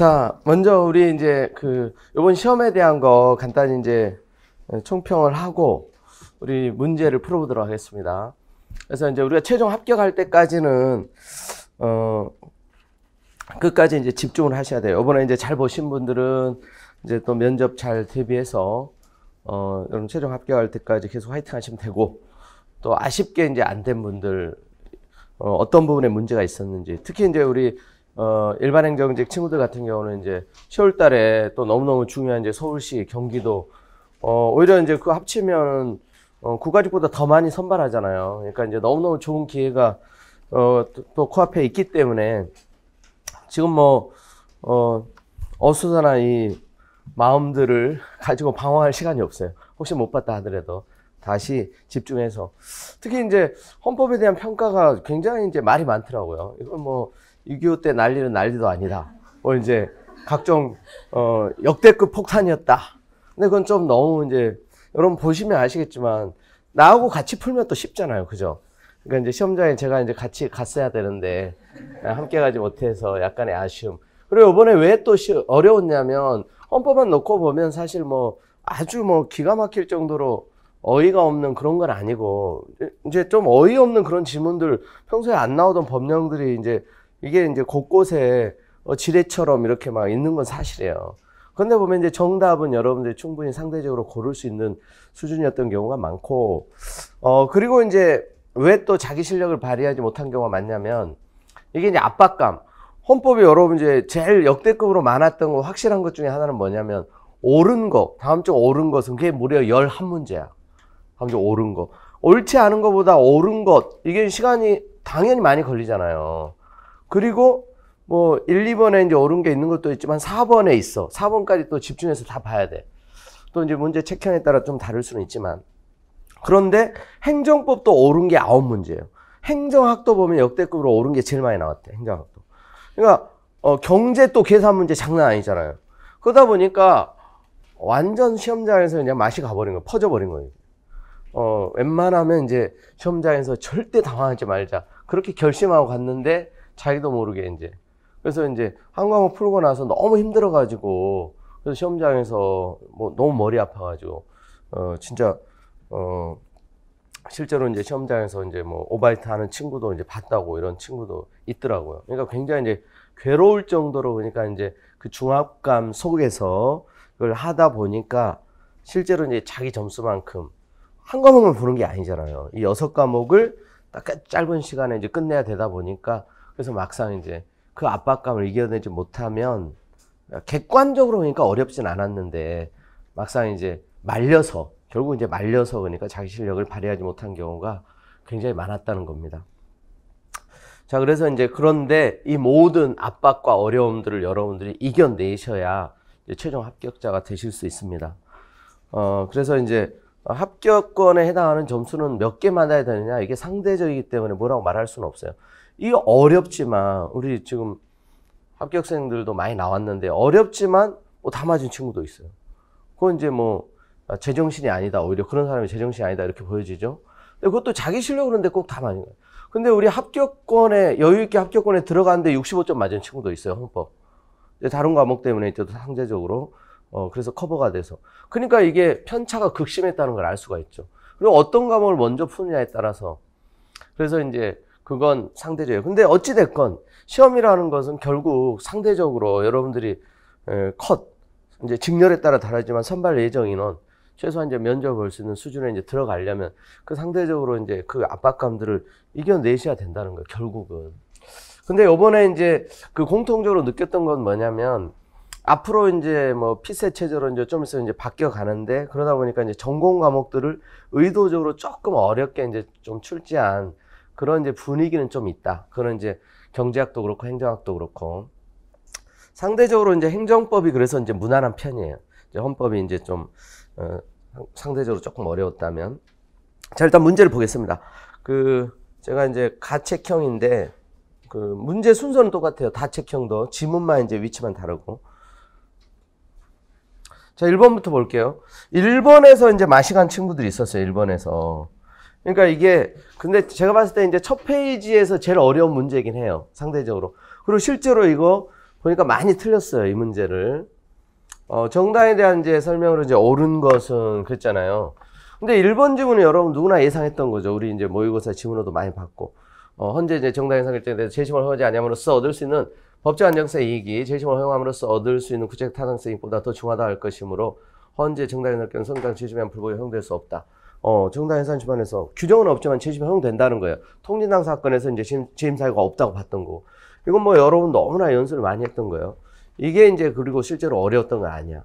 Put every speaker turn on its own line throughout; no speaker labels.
자, 먼저 우리 이제 그 이번 시험에 대한 거 간단히 이제 총평을 하고 우리 문제를 풀어보도록 하겠습니다. 그래서 이제 우리가 최종 합격할 때까지는 어 끝까지 이제 집중을 하셔야 돼요. 이번에 이제 잘 보신 분들은 이제 또 면접 잘 대비해서 어 여러분 최종 합격할 때까지 계속 화이팅 하시면 되고 또 아쉽게 이제 안 된 분들 어, 어떤 부분에 문제가 있었는지 특히 이제 우리 어, 일반 행정직 친구들 같은 경우는 이제 10월 달에 또 너무너무 중요한 이제 서울시, 경기도, 어, 오히려 이제 그 합치면, 어, 국가직보다 더 많이 선발하잖아요. 그러니까 이제 너무너무 좋은 기회가, 어, 또, 또 코앞에 있기 때문에, 지금 뭐, 어, 어수선한 이 마음들을 가지고 방황할 시간이 없어요. 혹시 못 봤다 하더라도. 다시 집중해서 특히 이제 헌법에 대한 평가가 굉장히 이제 말이 많더라고요. 이건 뭐 6.25때 난리는 난리도 아니다. 뭐 이제 각종 어, 역대급 폭탄이었다. 근데 그건 좀 너무 이제 여러분 보시면 아시겠지만 나하고 같이 풀면 또 쉽잖아요, 그죠? 그러니까 이제 시험장에 제가 이제 같이 갔어야 되는데 함께 가지 못해서 약간의 아쉬움. 그리고 이번에 왜 또 어려웠냐면 헌법만 놓고 보면 사실 뭐 아주 뭐 기가 막힐 정도로 어이가 없는 그런 건 아니고 이제 좀 어이없는 그런 질문들 평소에 안 나오던 법령들이 이제 이게 이제 곳곳에 어, 지뢰처럼 이렇게 막 있는 건 사실이에요. 그런데 보면 이제 정답은 여러분들이 충분히 상대적으로 고를 수 있는 수준이었던 경우가 많고, 어, 그리고 이제 왜 또 자기 실력을 발휘하지 못한 경우가 많냐면, 이게 이제 압박감. 헌법이 여러분 이제 제일 역대급으로 많았던 거 확실한 것 중에 하나는 뭐냐면, 옳은 것, 다음 주 옳은 것은 그게 무려 열 한문제야. 다음 주 옳은 거. 옳지 않은 것보다 옳은 것, 이게 시간이 당연히 많이 걸리잖아요. 그리고 뭐 1, 2번에 이제 옳은 게 있는 것도 있지만 4번에 있어. 4번까지 또 집중해서 다 봐야 돼. 또 이제 문제 책현에 따라 좀 다를 수는 있지만. 그런데 행정법도 옳은 게 아홉 문제예요 행정학도 보면 역대급으로 옳은 게 제일 많이 나왔대. 행정학도. 그러니까 어, 경제 또 계산 문제 장난 아니잖아요. 그러다 보니까 완전 시험장에서 그냥 맛이 가버린 거예요. 퍼져버린 거예요. 어, 웬만하면 이제 시험장에서 절대 당황하지 말자. 그렇게 결심하고 갔는데 자기도 모르게 이제 그래서 이제 한과목 풀고 나서 너무 힘들어가지고 그래서 시험장에서 뭐 너무 머리 아파가지고 어 진짜 어 실제로 이제 시험장에서 이제 뭐 오바이트 하는 친구도 이제 봤다고 이런 친구도 있더라고요. 그러니까 굉장히 이제 괴로울 정도로 그러니까 이제 그 중압감 속에서 그걸 하다 보니까 실제로 이제 자기 점수만큼 한 과목만 보는 게 아니잖아요. 이 여섯 과목을 딱 짧은 시간에 이제 끝내야 되다 보니까 그래서 막상 이제 그 압박감을 이겨내지 못하면 객관적으로 보니까 어렵진 않았는데 막상 이제 말려서 결국 이제 말려서 그러니까 자기 실력을 발휘하지 못한 경우가 굉장히 많았다는 겁니다. 자, 그래서 이제 그런데 이 모든 압박과 어려움들을 여러분들이 이겨내셔야 최종 합격자가 되실 수 있습니다. 어, 그래서 이제 합격권에 해당하는 점수는 몇개 만나야 되느냐 이게 상대적이기 때문에 뭐라고 말할 수는 없어요. 이 어렵지만 우리 지금 합격생들도 많이 나왔는데 어렵지만 뭐다 맞은 친구도 있어요. 그건 이제 뭐 아, 제정신이 아니다. 오히려 그런 사람이 제정신이 아니다 이렇게 보여지죠. 근데 그것도 자기 실력 으그는데꼭 다 맞는 거예요. 근데 우리 합격권에 여유 있게 합격권에 들어갔는데 65점 맞은 친구도 있어요. 헌법. 다른 과목 때문에 이때도 상대적으로 어 그래서 커버가 돼서. 그러니까 이게 편차가 극심했다는 걸 알 수가 있죠. 그리고 어떤 과목을 먼저 푸느냐에 따라서 그래서 이제 그건 상대적이에요. 근데 어찌됐건 시험이라는 것은 결국 상대적으로 여러분들이 컷, 이제 직렬에 따라 다르지만 선발 예정 인원, 최소한 이제 면접 볼수 있는 수준에 이제 들어가려면 그 상대적으로 이제 그 압박감들을 이겨내셔야 된다는 거예요, 결국은. 근데 요번에 이제 그 공통적으로 느꼈던 건 뭐냐면 앞으로 이제 뭐 피셋 체제로 이제 좀 있으면 이제 바뀌어 가는데 그러다 보니까 이제 전공 과목들을 의도적으로 조금 어렵게 이제 좀 출제한 그런 이제 분위기는 좀 있다. 그런 이제 경제학도 그렇고 행정학도 그렇고 상대적으로 이제 행정법이 그래서 이제 무난한 편이에요. 이제 헌법이 이제 좀 어, 상대적으로 조금 어려웠다면 자 일단 문제를 보겠습니다. 그 제가 이제 가책형인데 그 문제 순서는 똑같아요. 다책형도 지문만 이제 위치만 다르고 자, 1번부터 볼게요. 일본에서 이제 마시간 친구들이 있었어요, 일본에서. 그러니까 이게 근데 제가 봤을 때 이제 첫 페이지에서 제일 어려운 문제이긴 해요. 상대적으로. 그리고 실제로 이거 보니까 많이 틀렸어요. 이 문제를. 어, 정당에 대한 이제 설명으로 이제 옳은 것은 그랬잖아요. 근데 1번 지문은 여러분 누구나 예상했던 거죠. 우리 이제 모의고사 지문으로도 많이 봤고 어, 현재 이제 정당 예상 결정에 대해서 재심을 허용하지 않니함으로써 얻을 수 있는 법적 안정성 이익이 재심을 허용함으로써 얻을 수 있는 구체적 타당성 이익보다 더 중하다 할 것이므로 현재 정당 예상 결정 성당 제시면 불법이 허용될 수 없다. 어, 정당해산 집안에서 규정은 없지만 재심 허용된다는 거예요. 통진당 사건에서 이제 재임, 재임 사유가 없다고 봤던 거. 이건 뭐 여러분 너무나 연습을 많이 했던 거예요. 이게 이제 그리고 실제로 어려웠던 거 아니야.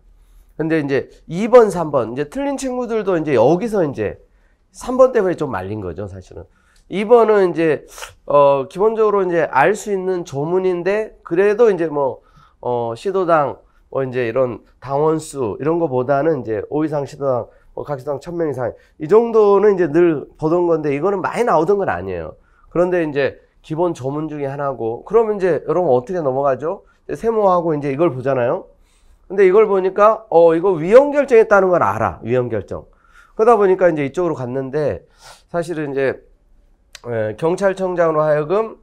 근데 이제 2번, 3번 이제 틀린 친구들도 이제 여기서 이제 3번 때문에 좀 말린 거죠, 사실은. 2번은 이제 어 기본적으로 이제 알 수 있는 조문인데 그래도 이제 뭐어 시도당 뭐 이제 이런 당원수 이런 거보다는 이제 오이상 시도당 뭐 각시당 천명 이상 이 정도는 이제 늘 보던 건데 이거는 많이 나오던 건 아니에요. 그런데 이제 기본 조문 중에 하나고 그러면 이제 여러분 어떻게 넘어가죠? 세모하고 이제 이걸 보잖아요. 근데 이걸 보니까 어 이거 위험 결정했다는 걸 알아 위험 결정. 그러다 보니까 이제 이쪽으로 갔는데 사실은 이제 예, 경찰청장으로 하여금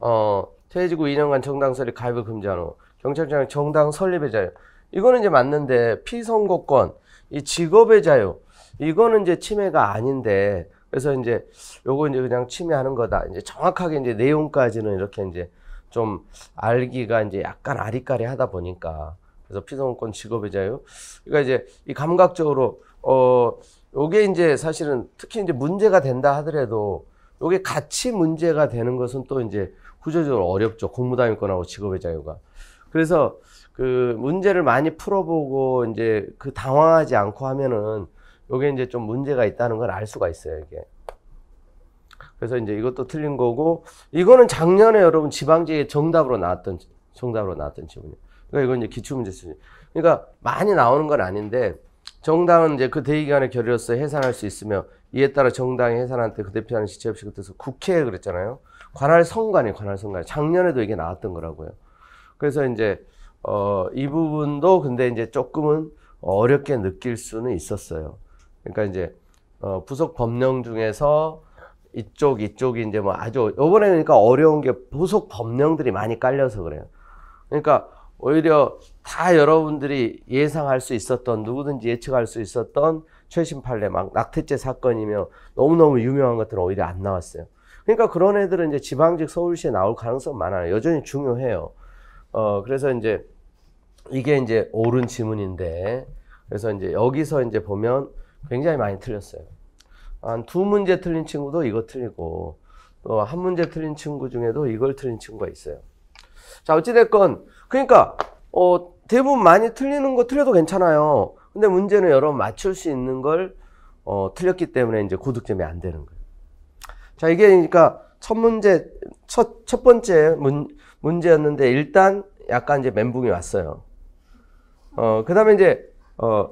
어 퇴직 후 2년간 정당 설립 가입을 금지한 후 경찰청 장 정당 설립의 자유 이거는 이제 맞는데 피선거권 이 직업의 자유 이거는 이제 침해가 아닌데 그래서 이제 요거 이제 그냥 침해하는 거다. 이제 정확하게 이제 내용까지는 이렇게 이제 좀 알기가 이제 약간 아리까리하다 보니까 그래서 피서권 직업의 자유. 그러니까 이제 이 감각적으로 어 요게 이제 사실은 특히 이제 문제가 된다 하더라도 요게 같이 문제가 되는 것은 또 이제 구조적으로 어렵죠. 공무담임권하고 직업의 자유가. 그래서 그 문제를 많이 풀어보고 이제 그 당황하지 않고 하면은 요게 이제 좀 문제가 있다는 걸 알 수가 있어요, 이게. 그래서 이제 이것도 틀린 거고 이거는 작년에 여러분 지방지에 정답으로 나왔던 정답으로 나왔던 질문이에요. 그러니까 이건 이제 기출 문제 수준. 그러니까 많이 나오는 건 아닌데 정당은 이제 그 대의기관의 결의로서 해산할 수 있으며 이에 따라 정당이 해산한테 그 대표하는 지체 없이 그때서 국회에 그랬잖아요. 관할 성관위 관할 성관위 작년에도 이게 나왔던 거라고요. 그래서 이제 어, 이 부분도 근데 이제 조금은 어렵게 느낄 수는 있었어요. 그러니까 이제 어, 부속 법령 중에서 이쪽 이쪽이 이제 뭐 아주 요번에 그러니까 어려운 게 부속 법령들이 많이 깔려서 그래요. 그러니까 오히려 다 여러분들이 예상할 수 있었던 누구든지 예측할 수 있었던 최신 판례 막 낙태죄 사건이며 너무너무 유명한 것들은 오히려 안 나왔어요. 그러니까 그런 애들은 이제 지방직 서울시에 나올 가능성 많아요. 여전히 중요해요. 어, 그래서 이제 이게 이제 옳은 지문인데 그래서 이제 여기서 이제 보면 굉장히 많이 틀렸어요. 한 두 문제 틀린 친구도 이거 틀리고 또한 문제 틀린 친구 중에도 이걸 틀린 친구가 있어요. 자 어찌됐건 그러니까 어, 대부분 많이 틀리는 거 틀려도 괜찮아요. 근데 문제는 여러분 맞출 수 있는 걸 어, 틀렸기 때문에 이제 고득점이 안 되는 거예요. 자 이게 그러니까 첫 문제 첫첫 번째 문 문제였는데 일단 약간 이제 멘붕이 왔어요. 어, 그다음에 이제 어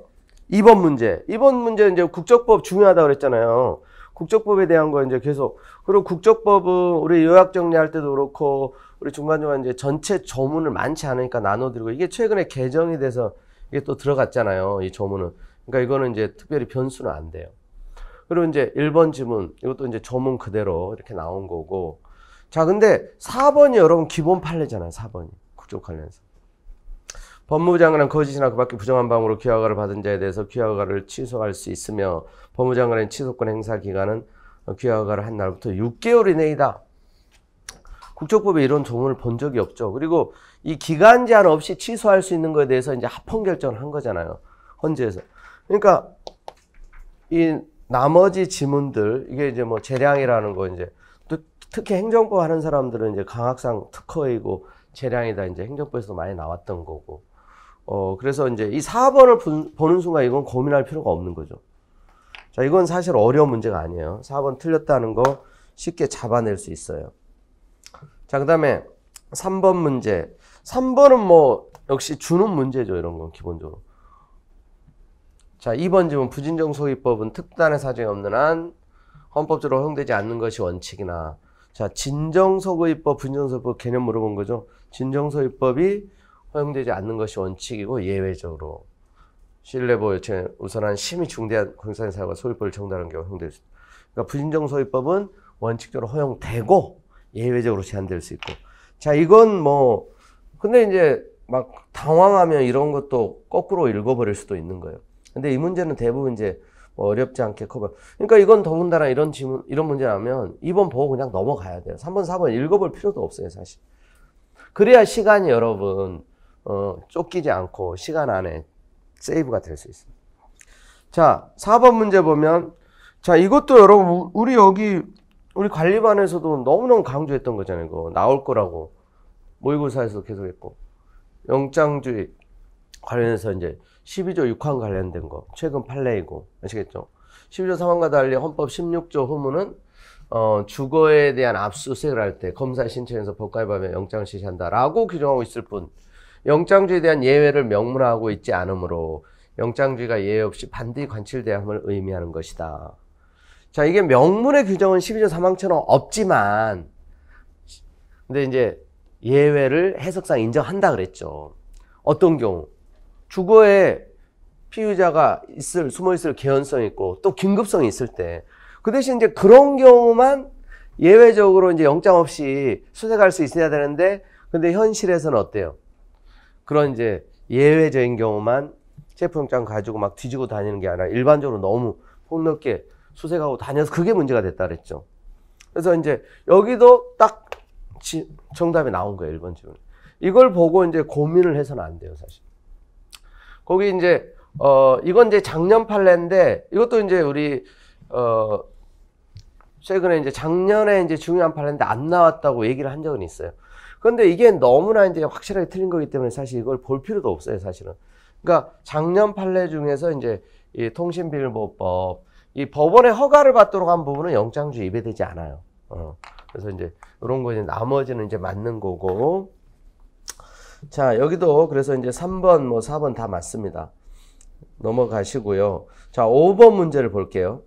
2번 문제. 2번 문제 이제 국적법 중요하다 그랬잖아요. 국적법에 대한 거 이제 계속 그리고 국적법은 우리 요약 정리할 때도 그렇고 우리 중간중간 이제 전체 조문을 많지 않으니까 나눠드리고 이게 최근에 개정이 돼서 이게 또 들어갔잖아요. 이 조문은. 그러니까 이거는 이제 특별히 변수는 안 돼요. 그리고 이제 1번 지문 이것도 이제 조문 그대로 이렇게 나온 거고 자, 근데 4번이 여러분 기본 판례잖아요. 4번이. 국적 관련해서. 법무부 장관은 거짓이나 그밖에 부정한 방으로 법 귀화가를 받은 자에 대해서 귀화가를 취소할 수 있으며 법무부 장관의 취소권 행사 기간은 귀화가를 한 날부터 6개월 이내이다. 국적법에 이런 조문을 본 적이 없죠. 그리고 이 기간 제한 없이 취소할 수 있는 거에 대해서 이제 합헌 결정을 한 거잖아요. 헌재에서. 그러니까 이 나머지 지문들 이게 이제 뭐 재량이라는 거 이제 특히 행정법 하는 사람들은 이제 강학상 특허이고 재량이다 이제 행정법에서 많이 나왔던 거고 어 그래서 이제 이 4번을 분, 보는 순간 이건 고민할 필요가 없는 거죠. 자 이건 사실 어려운 문제가 아니에요. 4번 틀렸다는 거 쉽게 잡아낼 수 있어요. 자 그다음에 3번 문제. 3번은 뭐 역시 주는 문제죠 이런 건 기본적으로. 자 2번 질문 부진정 소위법은 특단의 사정이 없는 한 헌법적으로 허용되지 않는 것이 원칙이나 자, 진정서구입법, 분전서법 개념 물어본 거죠. 진정서입법이 허용되지 않는 것이 원칙이고 예외적으로 신뢰보 호청에 우선한 심히 중대한 공산의 사유가 소유법을 정당한 경우 허용될 수 있다. 그러니까 부진정서입법은 원칙적으로 허용되고 예외적으로 제한될 수 있고. 자, 이건 뭐 근데 이제 막 당황하면 이런 것도 거꾸로 읽어버릴 수도 있는 거예요. 근데 이 문제는 대부분 이제 뭐 어렵지 않게 커버. 그러니까 이건 더군다나 이런 질문, 이런 문제라면 2번 보고 그냥 넘어가야 돼요. 3번, 4번 읽어볼 필요도 없어요, 사실. 그래야 시간이 여러분, 어, 쫓기지 않고 시간 안에 세이브가 될 수있습니 자, 4번 문제 보면, 자, 이것도 여러분, 우리 여기, 우리 관리반에서도 너무너무 강조했던 거잖아요, 이거. 나올 거라고. 모의고사에서 계속했고. 영장주의 관련해서 이제, 12조 6항 관련된 거 최근 판례이고 아시겠죠? 12조 3항과 달리 헌법 16조 후문은 어, 주거에 대한 압수수색을 할 때 검사 신청에서법과에 보면 영장을 실시한다라고 규정하고 있을 뿐 영장주에 대한 예외를 명문화하고 있지 않으므로 영장주의가 예외 없이 반드시 관철돼야함을 의미하는 것이다. 자 이게 명문의 규정은 12조 3항처럼 없지만 근데 이제 예외를 해석상 인정한다 그랬죠. 어떤 경우 주거에 피의자가 있을 숨어 있을 개연성이 있고 또 긴급성이 있을 때 그 대신 이제 그런 경우만 예외적으로 이제 영장 없이 수색할 수 있어야 되는데 근데 현실에서는 어때요? 그런 이제 예외적인 경우만 체포영장 가지고 막 뒤지고 다니는 게 아니라 일반적으로 너무 폭넓게 수색하고 다녀서 그게 문제가 됐다 그랬죠. 그래서 이제 여기도 딱 정답이 나온 거예요, 1번 질문. 이걸 보고 이제 고민을 해서는 안 돼요, 사실. 거기 이제 어 이건 이제 작년 판례인데 이것도 이제 우리 어 최근에 이제 작년에 이제 중요한 판례인데 안 나왔다고 얘기를 한 적은 있어요. 그런데 이게 너무나 이제 확실하게 틀린 거기 때문에 사실 이걸 볼 필요도 없어요, 사실은. 그러니까 작년 판례 중에서 이제 이 통신비밀보호법 이 법원의 허가를 받도록 한 부분은 영장주 의 입에되지 않아요. 어. 그래서 이제 이런 거 이제 나머지는 이제 맞는 거고 자, 여기도 그래서 이제 3번, 뭐 4번 다 맞습니다. 넘어가시고요. 자, 5번 문제를 볼게요.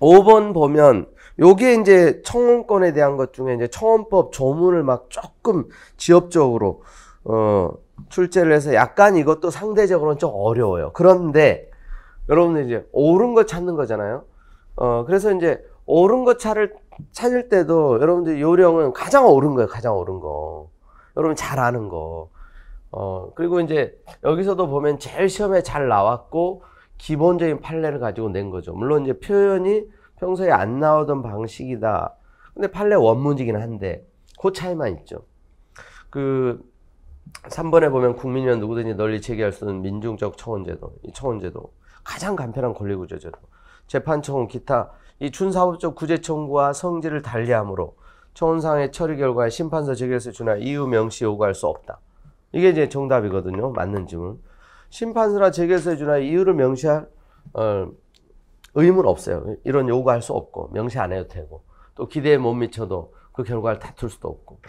5번 보면 요게 이제 청원권에 대한 것 중에 이제 청원법 조문을 막 조금 지엽적으로 어 출제를 해서 약간 이것도 상대적으로는 좀 어려워요. 그런데 여러분들 이제 옳은 거 찾는 거잖아요. 어 그래서 이제 옳은 거 찾을 찾을 때도 여러분들 요령은 가장 옳은 거예요. 가장 옳은 거. 여러분 잘 아는 거. 어, 그리고 이제 여기서도 보면 제일 시험에 잘 나왔고 기본적인 판례를 가지고 낸 거죠. 물론 이제 표현이 평소에 안 나오던 방식이다. 근데 판례 원문이긴 한데 그 차이만 있죠. 그 3번에 보면 국민이면 누구든지 널리 제기할 수 있는 민중적 청원제도, 이 청원제도 가장 간편한 권리구조제도 재판 청원 기타 이 준사법적 구제 청구와 성질을 달리함으로 초원상의 처리 결과에 심판사 제결서에 주나 이유 명시 요구할 수 없다. 이게 이제 정답이거든요. 맞는 질문. 심판사나 재결서에 주나 이유를 명시할 어, 의무는 없어요. 이런 요구할 수 없고 명시 안 해도 되고 또 기대에 못 미쳐도 그 결과를 다툴 수도 없고.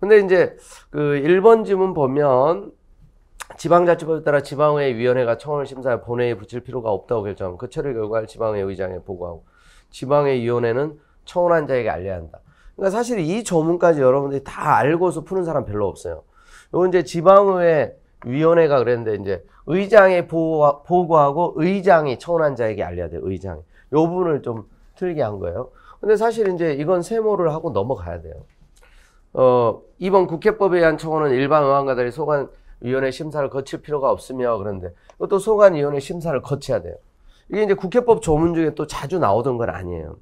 근데 이제 그 1번 질문 보면 지방자치법에 따라 지방의 회 위원회가 청원을 심사해 본회의에 붙일 필요가 없다고 결정하면 그 처리 결과를 지방의 회 의장에 보고하고 지방의 회 위원회는 청원한 자에게 알려야 한다. 그러니까 사실 이 조문까지 여러분들이 다 알고서 푸는 사람 별로 없어요. 요 이제 지방의회 위원회가 그랬는데 이제 의장에 보고, 하고 의장이 청원한 자에게 알려야 돼요. 의장이. 요 부분을 좀틀게한 거예요. 근데 사실 이제 이건 세모를 하고 넘어가야 돼요. 어, 이번 국회법에 의한 청원은 일반 의원가들이 소관위원회 심사를 거칠 필요가 없으며 그런데 또 소관위원회 심사를 거쳐야 돼요. 이게 이제 국회법 조문 중에 또 자주 나오던 건 아니에요.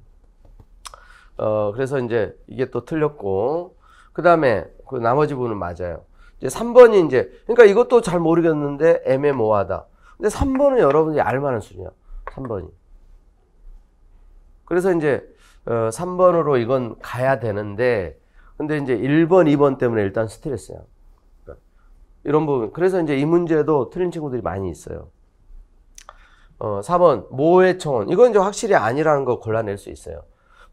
어, 그래서 이제 이게 또 틀렸고, 그 다음에 그 나머지 부분은 맞아요. 이제 3번이 이제, 그러니까 이것도 잘 모르겠는데 애매모호하다. 근데 3번은 여러분이 알만한 수이야 3번이. 그래서 이제, 어, 3번으로 이건 가야 되는데, 근데 이제 1번, 2번 때문에 일단 스트레스야. 그러니까 이런 부분. 그래서 이제 이 문제도 틀린 친구들이 많이 있어요. 어, 4번, 모의 청원. 이건 이제 확실히 아니라는 거 골라낼 수 있어요.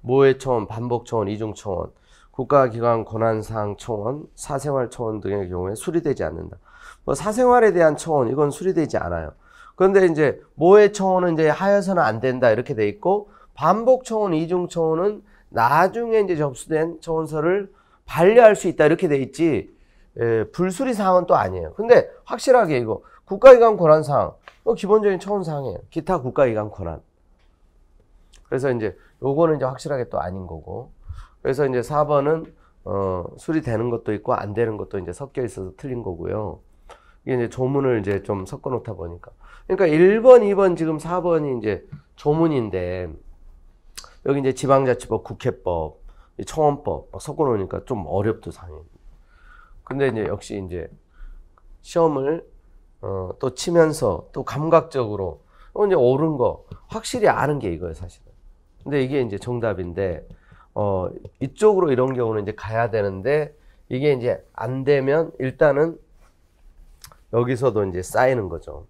모의 청원, 반복 청원, 이중 청원, 국가기관 권한사항 청원, 사생활 청원 등의 경우에 수리되지 않는다. 뭐 사생활에 대한 청원 이건 수리되지 않아요. 그런데 이제 모의 청원은 이제 하여서는 안 된다 이렇게 돼 있고 반복 청원, 이중 청원은 나중에 이제 접수된 청원서를 반려할 수 있다 이렇게 돼 있지 예, 불수리 사항은 또 아니에요. 근데 확실하게 이거 국가기관 권한 사항, 뭐 기본적인 청원 사항이에요. 기타 국가기관 권한. 그래서 이제 요거는 이제 확실하게 또 아닌 거고. 그래서 이제 4번은 어, 술이 되는 것도 있고 안 되는 것도 이제 섞여 있어서 틀린 거고요. 이게 이제 조문을 이제 좀 섞어 놓다 보니까. 그러니까 1번, 2번, 지금 4번이 이제 조문인데 여기 이제 지방자치법, 국회법, 청원법 섞어 놓으니까 좀어렵도 상해. 히 근데 이제 역시 이제 시험을 어, 또 치면서 또 감각적으로 어, 이제 옳은 거 확실히 아는 게 이거예요, 사실. 근데 이게 이제 정답인데 어 이쪽으로 이런 경우는 이제 가야 되는데 이게 이제 안 되면 일단은 여기서도 이제 쌓이는 거죠.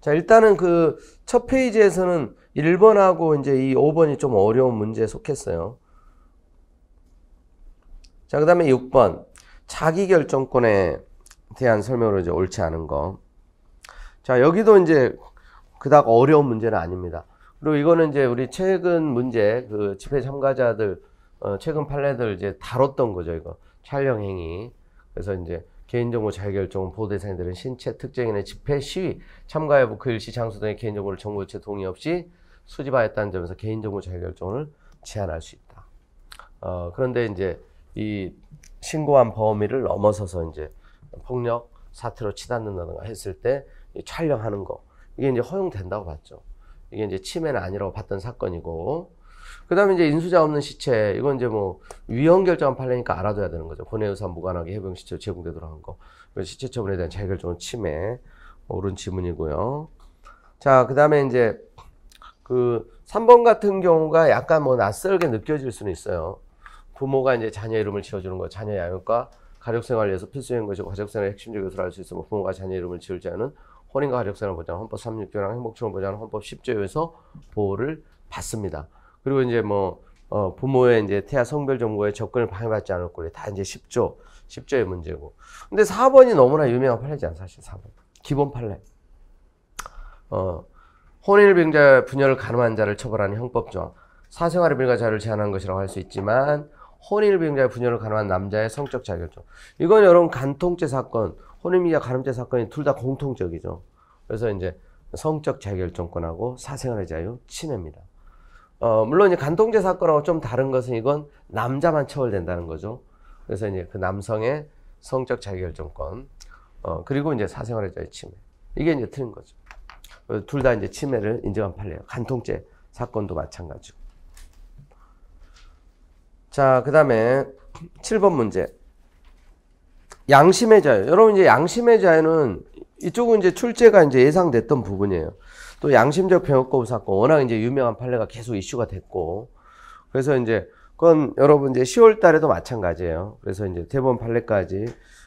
자, 일단은 그 첫 페이지에서는 1번하고 이제 이 5번이 좀 어려운 문제에 속했어요. 자, 그 다음에 6번. 자기결정권에 대한 설명으로 이제 옳지 않은 거. 자, 여기도 이제 그닥 어려운 문제는 아닙니다. 그리고 이거는 이제 우리 최근 문제 그 집회 참가자들 어, 최근 판례들 이제 다뤘던 거죠 이거 촬영 행위 그래서 이제 개인정보 자결정 보호 대상들은 신체 특징이나 집회 시위 참가 여부 그 일시 장소 등의 개인정보를 정보 유체 동의 없이 수집하였다는 점에서 개인정보 자결정을 제한할 수 있다. 어, 그런데 이제 이 신고한 범위를 넘어서서 이제 폭력 사태로 치닫는다든가 했을 때이 촬영하는 거 이게 이제 허용된다고 봤죠. 이게 이제 치매는 아니라고 봤던 사건이고 그다음에 이제 인수자 없는 시체 이건 이제 뭐 위헌 결정한 판례니까 알아둬야 되는 거죠. 본회 의사 무관하게 해병 시체로 제공되도록 한 거. 그 시체 처분에 대한 재결정은 치매 옳은 지문이고요. 자 그다음에 이제 그 3번 같은 경우가 약간 뭐 낯설게 느껴질 수는 있어요. 부모가 이제 자녀 이름을 지어주는 거, 자녀 양육과 가족생활에서 필수인 것이고 가족생활의 핵심적 요소를 알 수 있으면 뭐 부모가 자녀 이름을 지을 자는 혼인과 가족생활 보장하 헌법 3 6조랑 행복처럼 보장하는 헌법 10조에서 보호를 받습니다. 그리고 이제 뭐 어, 부모의 이제 태아 성별 정보에 접근을 방해받지 않을 권리 다 이제 10조 10조의 문제고. 근데 4번이 너무나 유명한 판례잖아 사실 4번 기본 판례. 어, 혼인을 빙자 분열을 가늠한 자를 처벌하는 형법 조항. 사생활의 빙자 자를 제한한 것이라고 할 수 있지만 혼인을 빙자 분열을 가늠한 남자의 성적 자격증. 이건 여러분 간통죄 사건, 혼인미자 가늠죄 사건이 둘 다 공통적이죠. 그래서 이제 성적 자결정권하고 사생활의 자유 침해입니다. 어, 물론 이제 간통죄 사건하고 좀 다른 것은 이건 남자만 처벌된다는 거죠. 그래서 이제 그 남성의 성적 자결정권 어, 그리고 이제 사생활의 자유 침해. 이게 이제 틀린 거죠. 둘 다 이제 침해를 인정한 판례예요. 간통죄 사건도 마찬가지고. 자, 그 다음에 7번 문제. 양심의 자유. 여러분 이제 양심의 자유는 이쪽은 이제 출제가 이제 예상됐던 부분이에요. 또 양심적 병역거부 사건 워낙 이제 유명한 판례가 계속 이슈가 됐고 그래서 이제 그건 여러분 이제 10월 달에도 마찬가지예요. 그래서 이제 대법원 판례까지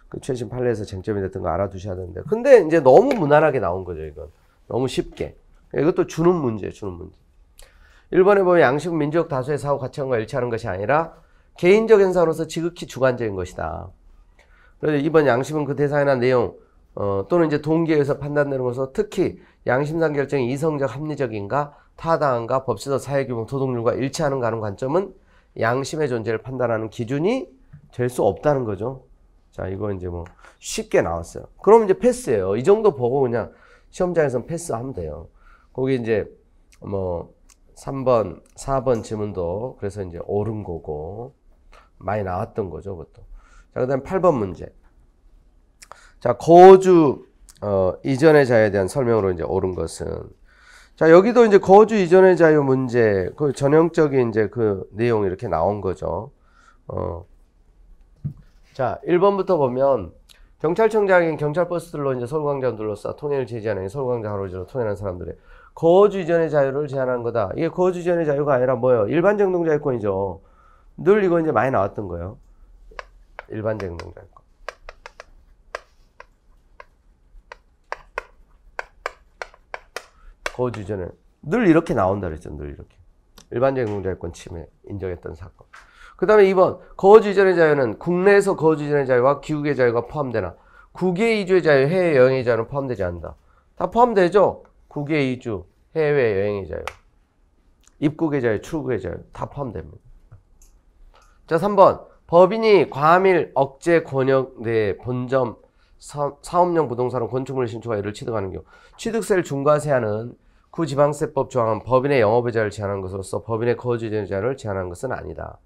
그 최신 판례에서 쟁점이 됐던 거 알아두셔야 되는데 근데 이제 너무 무난하게 나온 거죠 이건 너무 쉽게 이것도 주는 문제예요 주는 문제 일본에 보면 뭐 양식 민족 다수의 사후 가치관과 일치하는 것이 아니라 개인적 행사로서 지극히 주관적인 것이다 그래서 이번 양심은 그 대상이나 내용 어, 또는 이제 동기에서 판단내려서 특히 양심상 결정이 이성적 합리적인가 타당한가 법치적사회규범 도덕률과 일치하는가 하는 관점은 양심의 존재를 판단하는 기준이 될 수 없다는 거죠. 자, 이거 이제 뭐 쉽게 나왔어요. 그럼 이제 패스예요. 이 정도 보고 그냥 시험장에서 패스하면 돼요. 거기 이제 뭐 3번, 4번 지문도 그래서 이제 옳은 거고 많이 나왔던 거죠, 그것도. 자, 그다음 에 8번 문제. 자, 거주 어, 이전의 자에 대한 설명으로 이제 오른 것은 자, 여기도 이제 거주 이전의 자유 문제 그 전형적인 이제 그 내용이 이렇게 나온 거죠. 어. 자, 1번부터 보면 경찰청장인 경찰버스들로 이제 서울광장 둘러싸 통행을 제지하는 서울광장 하루지로 통행하는 사람들의 거주 이전의 자유를 제한한 거다. 이게 거주 이전의 자유가 아니라 뭐예요? 일반적 농자유권이죠. 늘 이거 이제 많이 나왔던 거예요. 일반적 농자유권. 거주전은 그 늘 이렇게 나온다 그랬죠. 늘 이렇게. 일반적인 공자유권 침해 인정했던 사건. 그 다음에 2번 거주 이전의 자유는 국내에서 거주 이전의 자유와 귀국의 자유가 포함되나 국외 이주의 자유, 해외 여행의 자유는 포함되지 않는다. 다 포함되죠? 국외 이주, 해외 여행의 자유, 입국의 자유, 출국의 자유 다 포함됩니다. 자 3번 법인이 과밀 억제 권역 내 본점 사업용 부동산은 건축물 신축과이를 취득하는 경우 취득세를 중과세하는 구지방세법 조항은 법인의 영업의자를 제한한 것으로서 법인의 거주의자를 제한한 것은 아니다.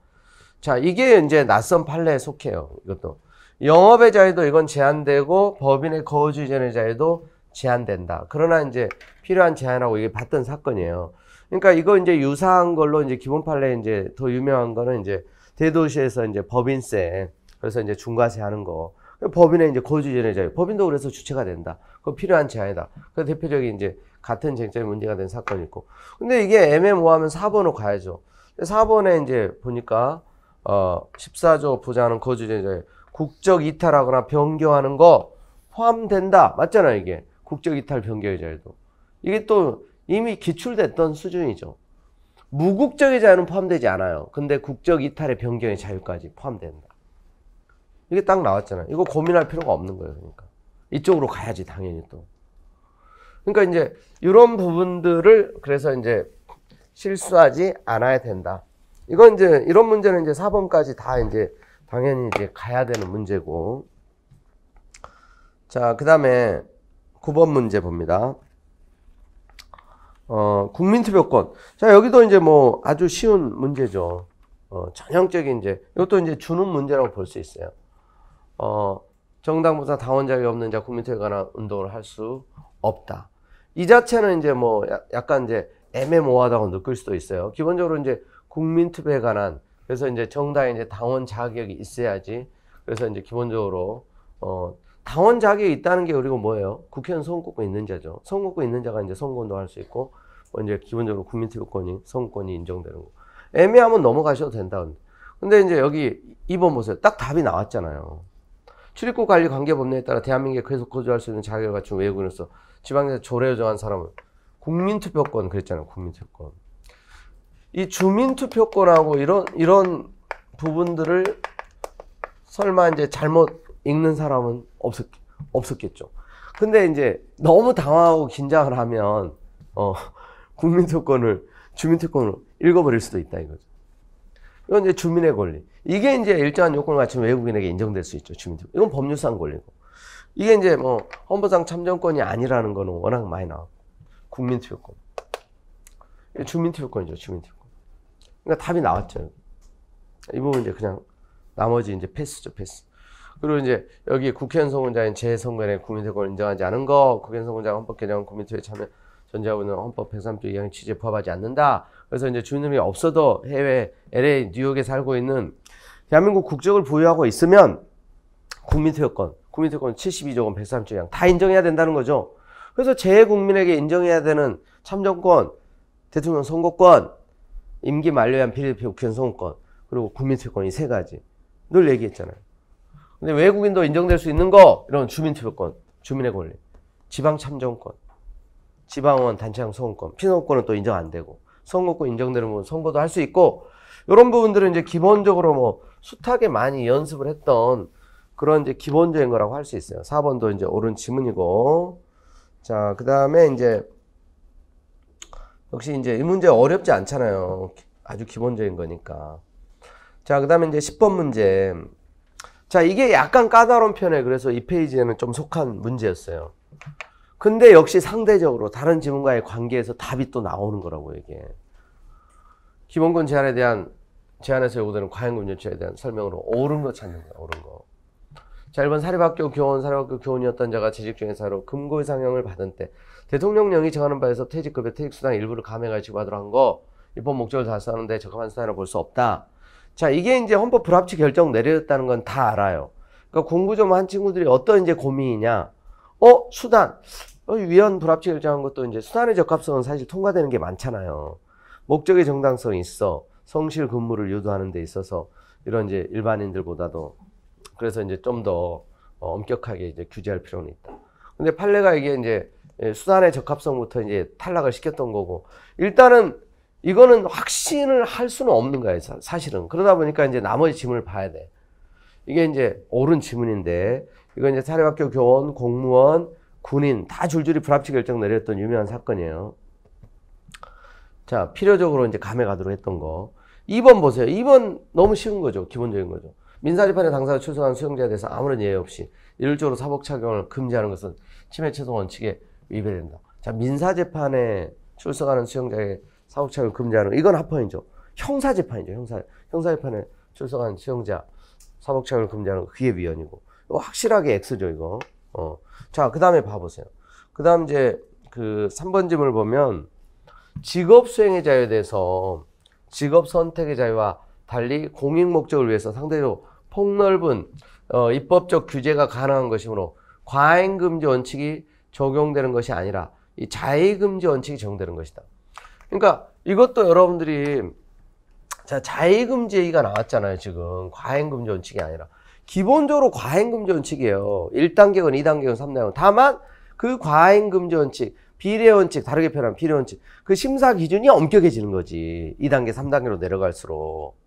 자 이게 이제 낯선 판례에 속해요. 이것도 영업의 자유도 이건 제한되고 법인의 거주 이전의 자유도 제한된다. 그러나 이제 필요한 제한하고 이게 봤던 사건이에요. 그러니까 이거 이제 유사한 걸로 이제 기본 판례 이제 더 유명한 거는 이제 대도시에서 이제 법인세 그래서 이제 중과세 하는 거 법인의 이제 거주전의자유. 법인도 그래서 주체가 된다. 그 필요한 제한이다. 그 대표적인 이제 같은 쟁점이 문제가 된 사건이고. 근데 이게 애매모하면 4번으로 가야죠. 4번에 이제 보니까 어 14조 보장는 거주전의자유. 국적 이탈하거나 변경하는 거 포함된다. 맞잖아 이게. 국적 이탈 변경의 자유도. 이게 또 이미 기출됐던 수준이죠. 무국적의 자유는 포함되지 않아요. 근데 국적 이탈의 변경의 자유까지 포함된다. 이게 딱 나왔잖아요. 이거 고민할 필요가 없는 거예요. 그러니까 이쪽으로 가야지 당연히 또. 그러니까 이제 이런 부분들을 그래서 이제 실수하지 않아야 된다. 이건 이제 이런 문제는 이제 4번까지 다 이제 당연히 이제 가야 되는 문제고. 자, 그다음에 9번 문제 봅니다. 어, 국민투표권. 자, 여기도 이제 뭐 아주 쉬운 문제죠. 어, 전형적인 이제 이것도 이제 주는 문제라고 볼 수 있어요. 어, 정당보다 당원자이 없는 자 국민투에 표 관한 운동을 할 수 없다. 이 자체는 이제 뭐 약간 이제 애매모호하다고 느낄 수도 있어요. 기본적으로 이제 국민투표에 관한 그래서 이제 정당에 이제 당원 자격이 있어야지 그래서 이제 기본적으로 어 당원 자격이 있다는 게 그리고 뭐예요? 국회의원 선거권 있는 자죠. 선거권 있는 자가 이제 선거운동 할수 있고 뭐 이제 기본적으로 국민투표권이 선거권이 인정되는 거. 애매하면 넘어가셔도 된다. 근데 이제 여기 2번 보세요. 딱 답이 나왔잖아요. 출입국 관리 관계 법령에 따라 대한민국에 계속 거주할 수 있는 자격을 갖춘 외국인으로서 지방에서 조례 요정한 사람은 국민투표권 그랬잖아요. 국민투표권. 이 주민투표권하고 이런 이런 부분들을 설마 이제 잘못 읽는 사람은 없었 없었겠죠. 근데 이제 너무 당황하고 긴장을 하면 어 국민투권을 표 주민투권으로 표 읽어버릴 수도 있다 이거죠. 이건 이제 주민의 권리. 이게 이제 일정한 요건을 갖추면 외국인에게 인정될 수 있죠. 주민등록. 이건 법률상 권리고. 이게 이제 뭐 헌법상 참정권이 아니라는 거는 워낙 많이 나와. 국민투표권. 주민투표권이죠. 주민투표권. 그러니까 답이 나왔죠. 이 부분 이제 그냥 나머지 이제 패스죠. 패스. 그리고 이제 여기 국회의원 선거자인 재선거인의 국민투표권을 인정하지 않은 거, 국회의원 선거자가 헌법 개정 국민투표에 참여 전제하고 있는 헌법 103조 2항의 취지에 부합하지 않는다. 그래서 이제 주민등록이 없어도 해외 LA 뉴욕에 살고 있는 대한민국 국적을 보유하고 있으면 국민투여권, 국민투여권 72조 원 103조량 다 인정해야 된다는 거죠. 그래서 재외국민에게 인정해야 되는 참정권, 대통령 선거권, 임기 만료한 비례대표 국회의원 선거권, 그리고 국민투여권 이 세 가지 늘 얘기했잖아요. 근데 외국인도 인정될 수 있는 거 이런 주민투표권, 주민의 권리, 지방참정권, 지방원 단체장 선거권, 피선거권은 또 인정 안 되고 선거권 인정되는 건 선거도 할 수 있고 이런 부분들은 이제 기본적으로 뭐 숱하게 많이 연습을 했던 그런 이제 기본적인 거라고 할 수 있어요. 4번도 이제 옳은 지문이고. 자, 그 다음에 이제, 역시 이제 이 문제 어렵지 않잖아요. 아주 기본적인 거니까. 자, 그 다음에 이제 10번 문제. 자, 이게 약간 까다로운 편에 그래서 이 페이지에는 좀 속한 문제였어요. 근데 역시 상대적으로 다른 지문과의 관계에서 답이 또 나오는 거라고 이게. 기본권 제한에 대한 제안에서 요구되는 과잉금 유치에 대한 설명으로 옳은 거 찾는 거야, 옳은 거. 자, 1번 사립학교 교원, 사립학교 교원이었던 자가 재직 중인 사로 금고의 상향을 받은 때 대통령령이 정하는 바에서 퇴직급여, 퇴직수당 일부를 감액할지구하도록한거 입법 목적을 달성하는데 적합한 수단이라 볼수 없다. 자, 이게 이제 헌법 불합치 결정 내렸다는 건 다 알아요. 그러니까 공부 좀 한 친구들이 어떤 이제 고민이냐. 어, 수단. 어, 위헌 불합치 결정한 것도 이제 수단의 적합성은 사실 통과되는 게 많잖아요. 목적의 정당성이 있어. 성실 근무를 유도하는 데 있어서 이런 이제 일반인들보다도 그래서 이제 좀더 어, 엄격하게 이제 규제할 필요는 있다. 근데 판례가 이게 이제 예, 수단의 적합성부터 이제 탈락을 시켰던 거고 일단은 이거는 확신을 할 수는 없는 거예요 사실은 그러다 보니까 이제 나머지 짐을 봐야 돼 이게 이제 옳은 지문인데 이거 이제 사립학교 교원 공무원 군인 다 줄줄이 불합치 결정 내렸던 유명한 사건이에요 자, 필요적으로 이제 감해 가도록 했던 거. 2번 보세요. 2번 너무 쉬운 거죠. 기본적인 거죠. 민사재판에 당사자 출석한 수용자에 대해서 아무런 예외 없이 일률적으로 사복 착용을 금지하는 것은 침해 최소 원칙에 위배된다. 자, 민사재판에 출석하는 수용자의 사복 착용을 금지하는 이건 합헌이죠. 형사재판이죠. 형사 형사재판에 출석한 수용자 사복 착용을 금지하는 그게 위헌이고. 이거 확실하게 X죠, 이거. 어. 자, 그다음에 봐 보세요. 그다음 이제 그 3번 집을 보면 직업 수행의 자유에 대해서 직업 선택의 자유와 달리 공익 목적을 위해서 상대적으로 폭넓은 어, 입법적 규제가 가능한 것이므로 과잉 금지 원칙이 적용되는 것이 아니라 이 자의 금지 원칙이 적용되는 것이다. 그러니까 이것도 여러분들이 자 자의 금지 얘기가 나왔잖아요 지금 과잉 금지 원칙이 아니라 기본적으로 과잉 금지 원칙이에요. 1단계건 2단계건 3단계건 다만 그 과잉 금지 원칙 비례 원칙 다르게 표현한 비례 원칙 그 심사 기준이 엄격해지는 거지 2단계 3단계로 내려갈수록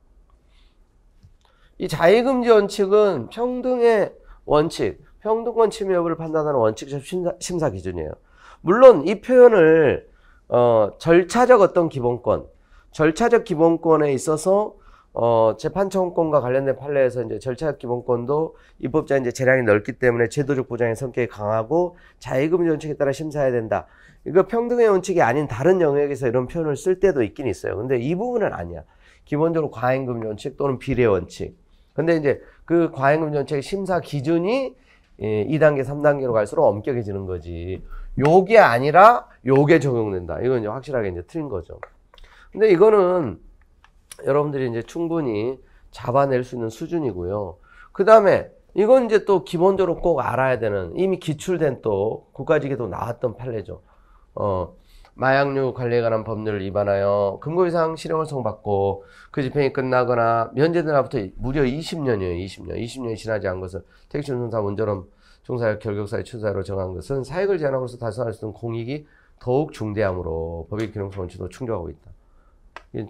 이 자의금지 원칙은 평등의 원칙 평등권 침해 여부를 판단하는 원칙적 심사, 심사 기준이에요 물론 이 표현을 어, 절차적 어떤 기본권 절차적 기본권에 있어서 어, 재판청구권과 관련된 판례에서 이제 절차 기본권도 입법자 이제 재량이 넓기 때문에 제도적 보장의 성격이 강하고 자의금 원칙에 따라 심사해야 된다. 이거 평등의 원칙이 아닌 다른 영역에서 이런 표현을 쓸 때도 있긴 있어요. 근데 이 부분은 아니야. 기본적으로 과잉금 원칙 또는 비례 원칙. 근데 이제 그 과잉금 원칙 의 심사 기준이 예, 2단계, 3단계로 갈수록 엄격해지는 거지. 요게 아니라 요게 적용된다. 이건 이제 확실하게 이제 틀린 거죠. 근데 이거는 여러분들이 이제 충분히 잡아낼 수 있는 수준이고요. 그 다음에 이건 이제 또 기본적으로 꼭 알아야 되는 이미 기출된 또 국가직에도 나왔던 판례죠. 어, 마약류 관리에 관한 법률을 위반하여 금고 이상 실형을 선고받고 그 집행이 끝나거나 면제되나부터 무려 20년이에요. 20년. 20년이 지나지 않은 것을 택시운전사 운전업 종사역 결격사의 취사로 정한 것은 사익을 제한함으로써 달성할 수 있는 공익이 더욱 중대함으로 법의 기능성 원칙도 충족하고 있다.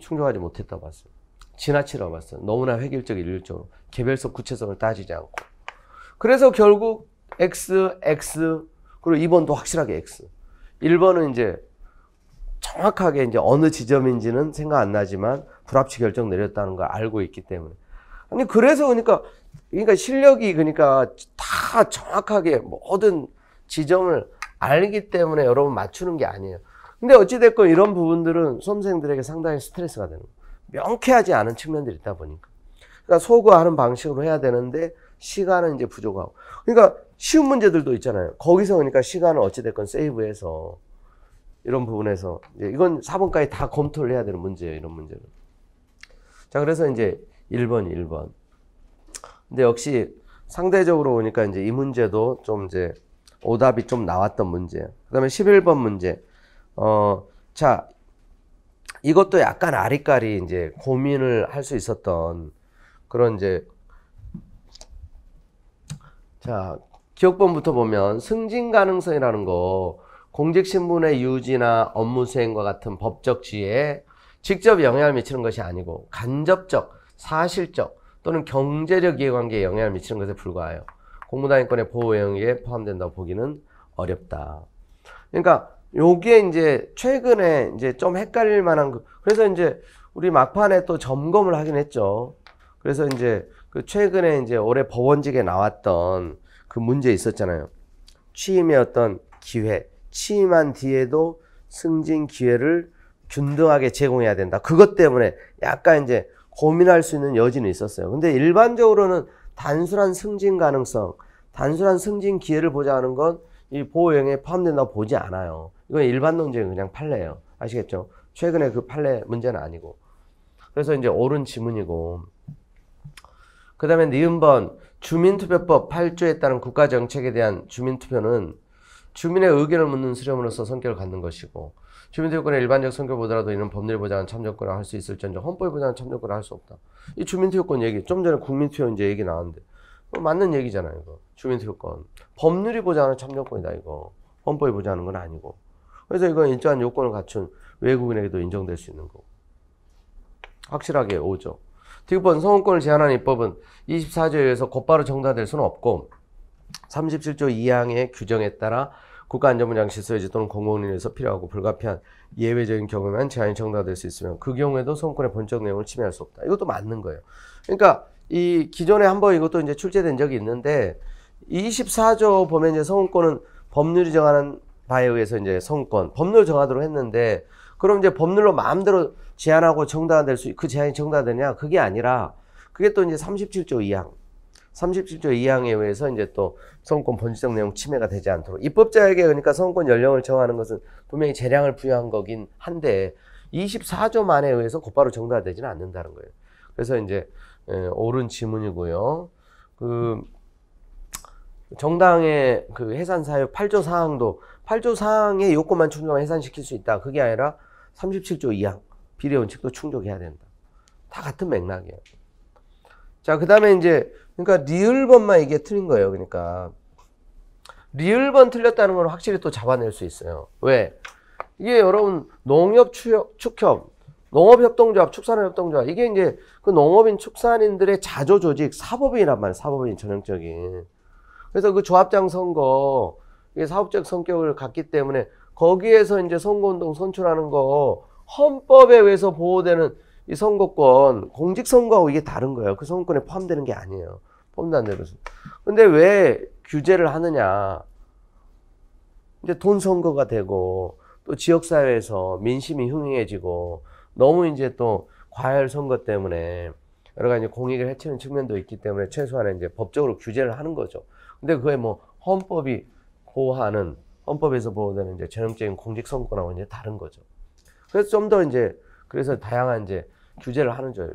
충족하지 못했다고 봤어요. 지나치라고 봤어요. 너무나 획일적 일률적으로 개별성 구체성을 따지지 않고. 그래서 결국 x x 그리고 2번도 확실하게 x. 1번은 이제 정확하게 이제 어느 지점인지는 생각 안 나지만 불합치 결정 내렸다는 걸 알고 있기 때문에. 아니 그래서 그러니까 그러니까 실력이 그러니까 다 정확하게 모든 지점을 알기 때문에 여러분 맞추는 게 아니에요. 근데 어찌됐건 이런 부분들은 수험생들에게 상당히 스트레스가 되는 거예요. 명쾌하지 않은 측면들이 있다 보니까. 그러니까 소거하는 방식으로 해야 되는데 시간은 이제 부족하고. 그러니까 쉬운 문제들도 있잖아요. 거기서 그러니까 시간을 어찌됐건 세이브해서 이런 부분에서 이건 4번까지 다 검토를 해야 되는 문제예요. 이런 문제는. 자, 그래서 이제 1번, 1번. 근데 역시 상대적으로 보니까 이제 이 문제도 좀 이제 오답이 좀 나왔던 문제예요. 그 다음에 11번 문제. 어, 자, 이것도 약간 아리까리 이제 고민을 할 수 있었던 그런 이제 자, 기억본부터 보면 승진 가능성이라는 거 공직신분의 유지나 업무 수행과 같은 법적 지에 위 직접 영향을 미치는 것이 아니고 간접적, 사실적 또는 경제적 이해관계에 영향을 미치는 것에 불과해요. 공무당위권의 보호 영역에 포함된다고 보기는 어렵다. 그러니까 요게 이제 최근에 이제 좀 헷갈릴 만한 거. 그, 그래서 이제 우리 막판에 또 점검을 하긴 했죠. 그래서 이제 그 최근에 이제 올해 법원직에 나왔던 그 문제 있었잖아요. 취임의 어떤 기회, 취임한 뒤에도 승진 기회를 균등하게 제공해야 된다. 그것 때문에 약간 이제 고민할 수 있는 여지는 있었어요. 근데 일반적으로는 단순한 승진 가능성, 단순한 승진 기회를 보장하는건 이 보호형에 포함된다고 보지 않아요. 이건 일반 논쟁은 그냥 판례예요. 아시겠죠? 최근에 그 판례 문제는 아니고. 그래서 이제 옳은 지문이고. 그 다음에 니은번 주민투표법 8조에 따른 국가정책에 대한 주민투표는 주민의 의견을 묻는 수렴으로서 성격을 갖는 것이고 주민투표권의 일반적 성격 보더라도 이는 법률 보장한 참여권을 할 수 있을지언정 헌법에 보장한 참여권을 할 수 없다. 이 주민투표권 얘기 좀 전에 국민투표 이제 얘기 나왔는데 뭐 맞는 얘기잖아요. 이거 주민투표권 법률이 보장하는 참여권이다 이거. 헌법이 보장하는 건 아니고. 그래서 이건 일정한 요건을 갖춘 외국인에게도 인정될 수 있는 거 확실하게 오죠. 특권 성원권을 제한하는 입법은 24조에 의해서 곧바로 정당될 수는 없고 37조 2항의 규정에 따라 국가안전부장 실서유지 또는 공공인에서 필요하고 불가피한 예외적인 경우에만 제한이 정당될 수 있으면 그 경우에도 성권의 본적 내용을 침해할 수 없다. 이것도 맞는 거예요. 그러니까 이 기존에 한번 이것도 이제 출제된 적이 있는데 이 24조 보면 이제 성권은 법률이 정하는 바에 의해서 이제 성권 법률 정하도록 했는데 그럼 이제 법률로 마음대로 제한하고 정당화될 수 그 제한이 정당화되냐 그게 아니라 그게 또 이제 37조 2항 37조 2항에 의해서 이제 또 성권 본질적 내용 침해가 되지 않도록 입법자에게 그러니까 성권 연령을 정하는 것은 분명히 재량을 부여한 거긴 한데 24조 만에 의해서 곧바로 정당화되지는 않는다는 거예요. 그래서 이제 예, 옳은 지문이고요. 그 정당의 그 해산 사유 8조 사항도 8조 사항의 요건만 충족하면 해산시킬 수 있다. 그게 아니라 37조 이항 비례 원칙도 충족해야 된다. 다 같은 맥락이에요. 자, 그다음에 이제 그러니까 리을번만 이게 틀린 거예요. 그러니까 리을번 틀렸다는 걸 확실히 또 잡아낼 수 있어요. 왜? 이게 여러분 농협 추협, 축협 농업협동조합, 축산업협동조합 이게 이제 그 농업인 축산인들의 자조조직 사법인이란 말이에요. 사법인 전형적인 그래서 그 조합장 선거 이게 사업적 성격을 갖기 때문에 거기에서 이제 선거운동 선출하는 거 헌법에 의해서 보호되는 이 선거권 공직선거하고 이게 다른 거예요. 그 선거권에 포함되는 게 아니에요. 포함도 안 되면서. 근데 왜 규제를 하느냐? 이제 돈 선거가 되고 또 지역사회에서 민심이 흥해지고 너무 이제 또 과열 선거 때문에 여러 가지 공익을 해치는 측면도 있기 때문에 최소한의 이제 법적으로 규제를 하는 거죠. 근데 그게 뭐 헌법이 고하는 헌법에서 보호되는 이제 전형적인 공직선거하고 이제 다른 거죠. 그래서 좀 더 이제 그래서 다양한 이제 규제를 하는 죠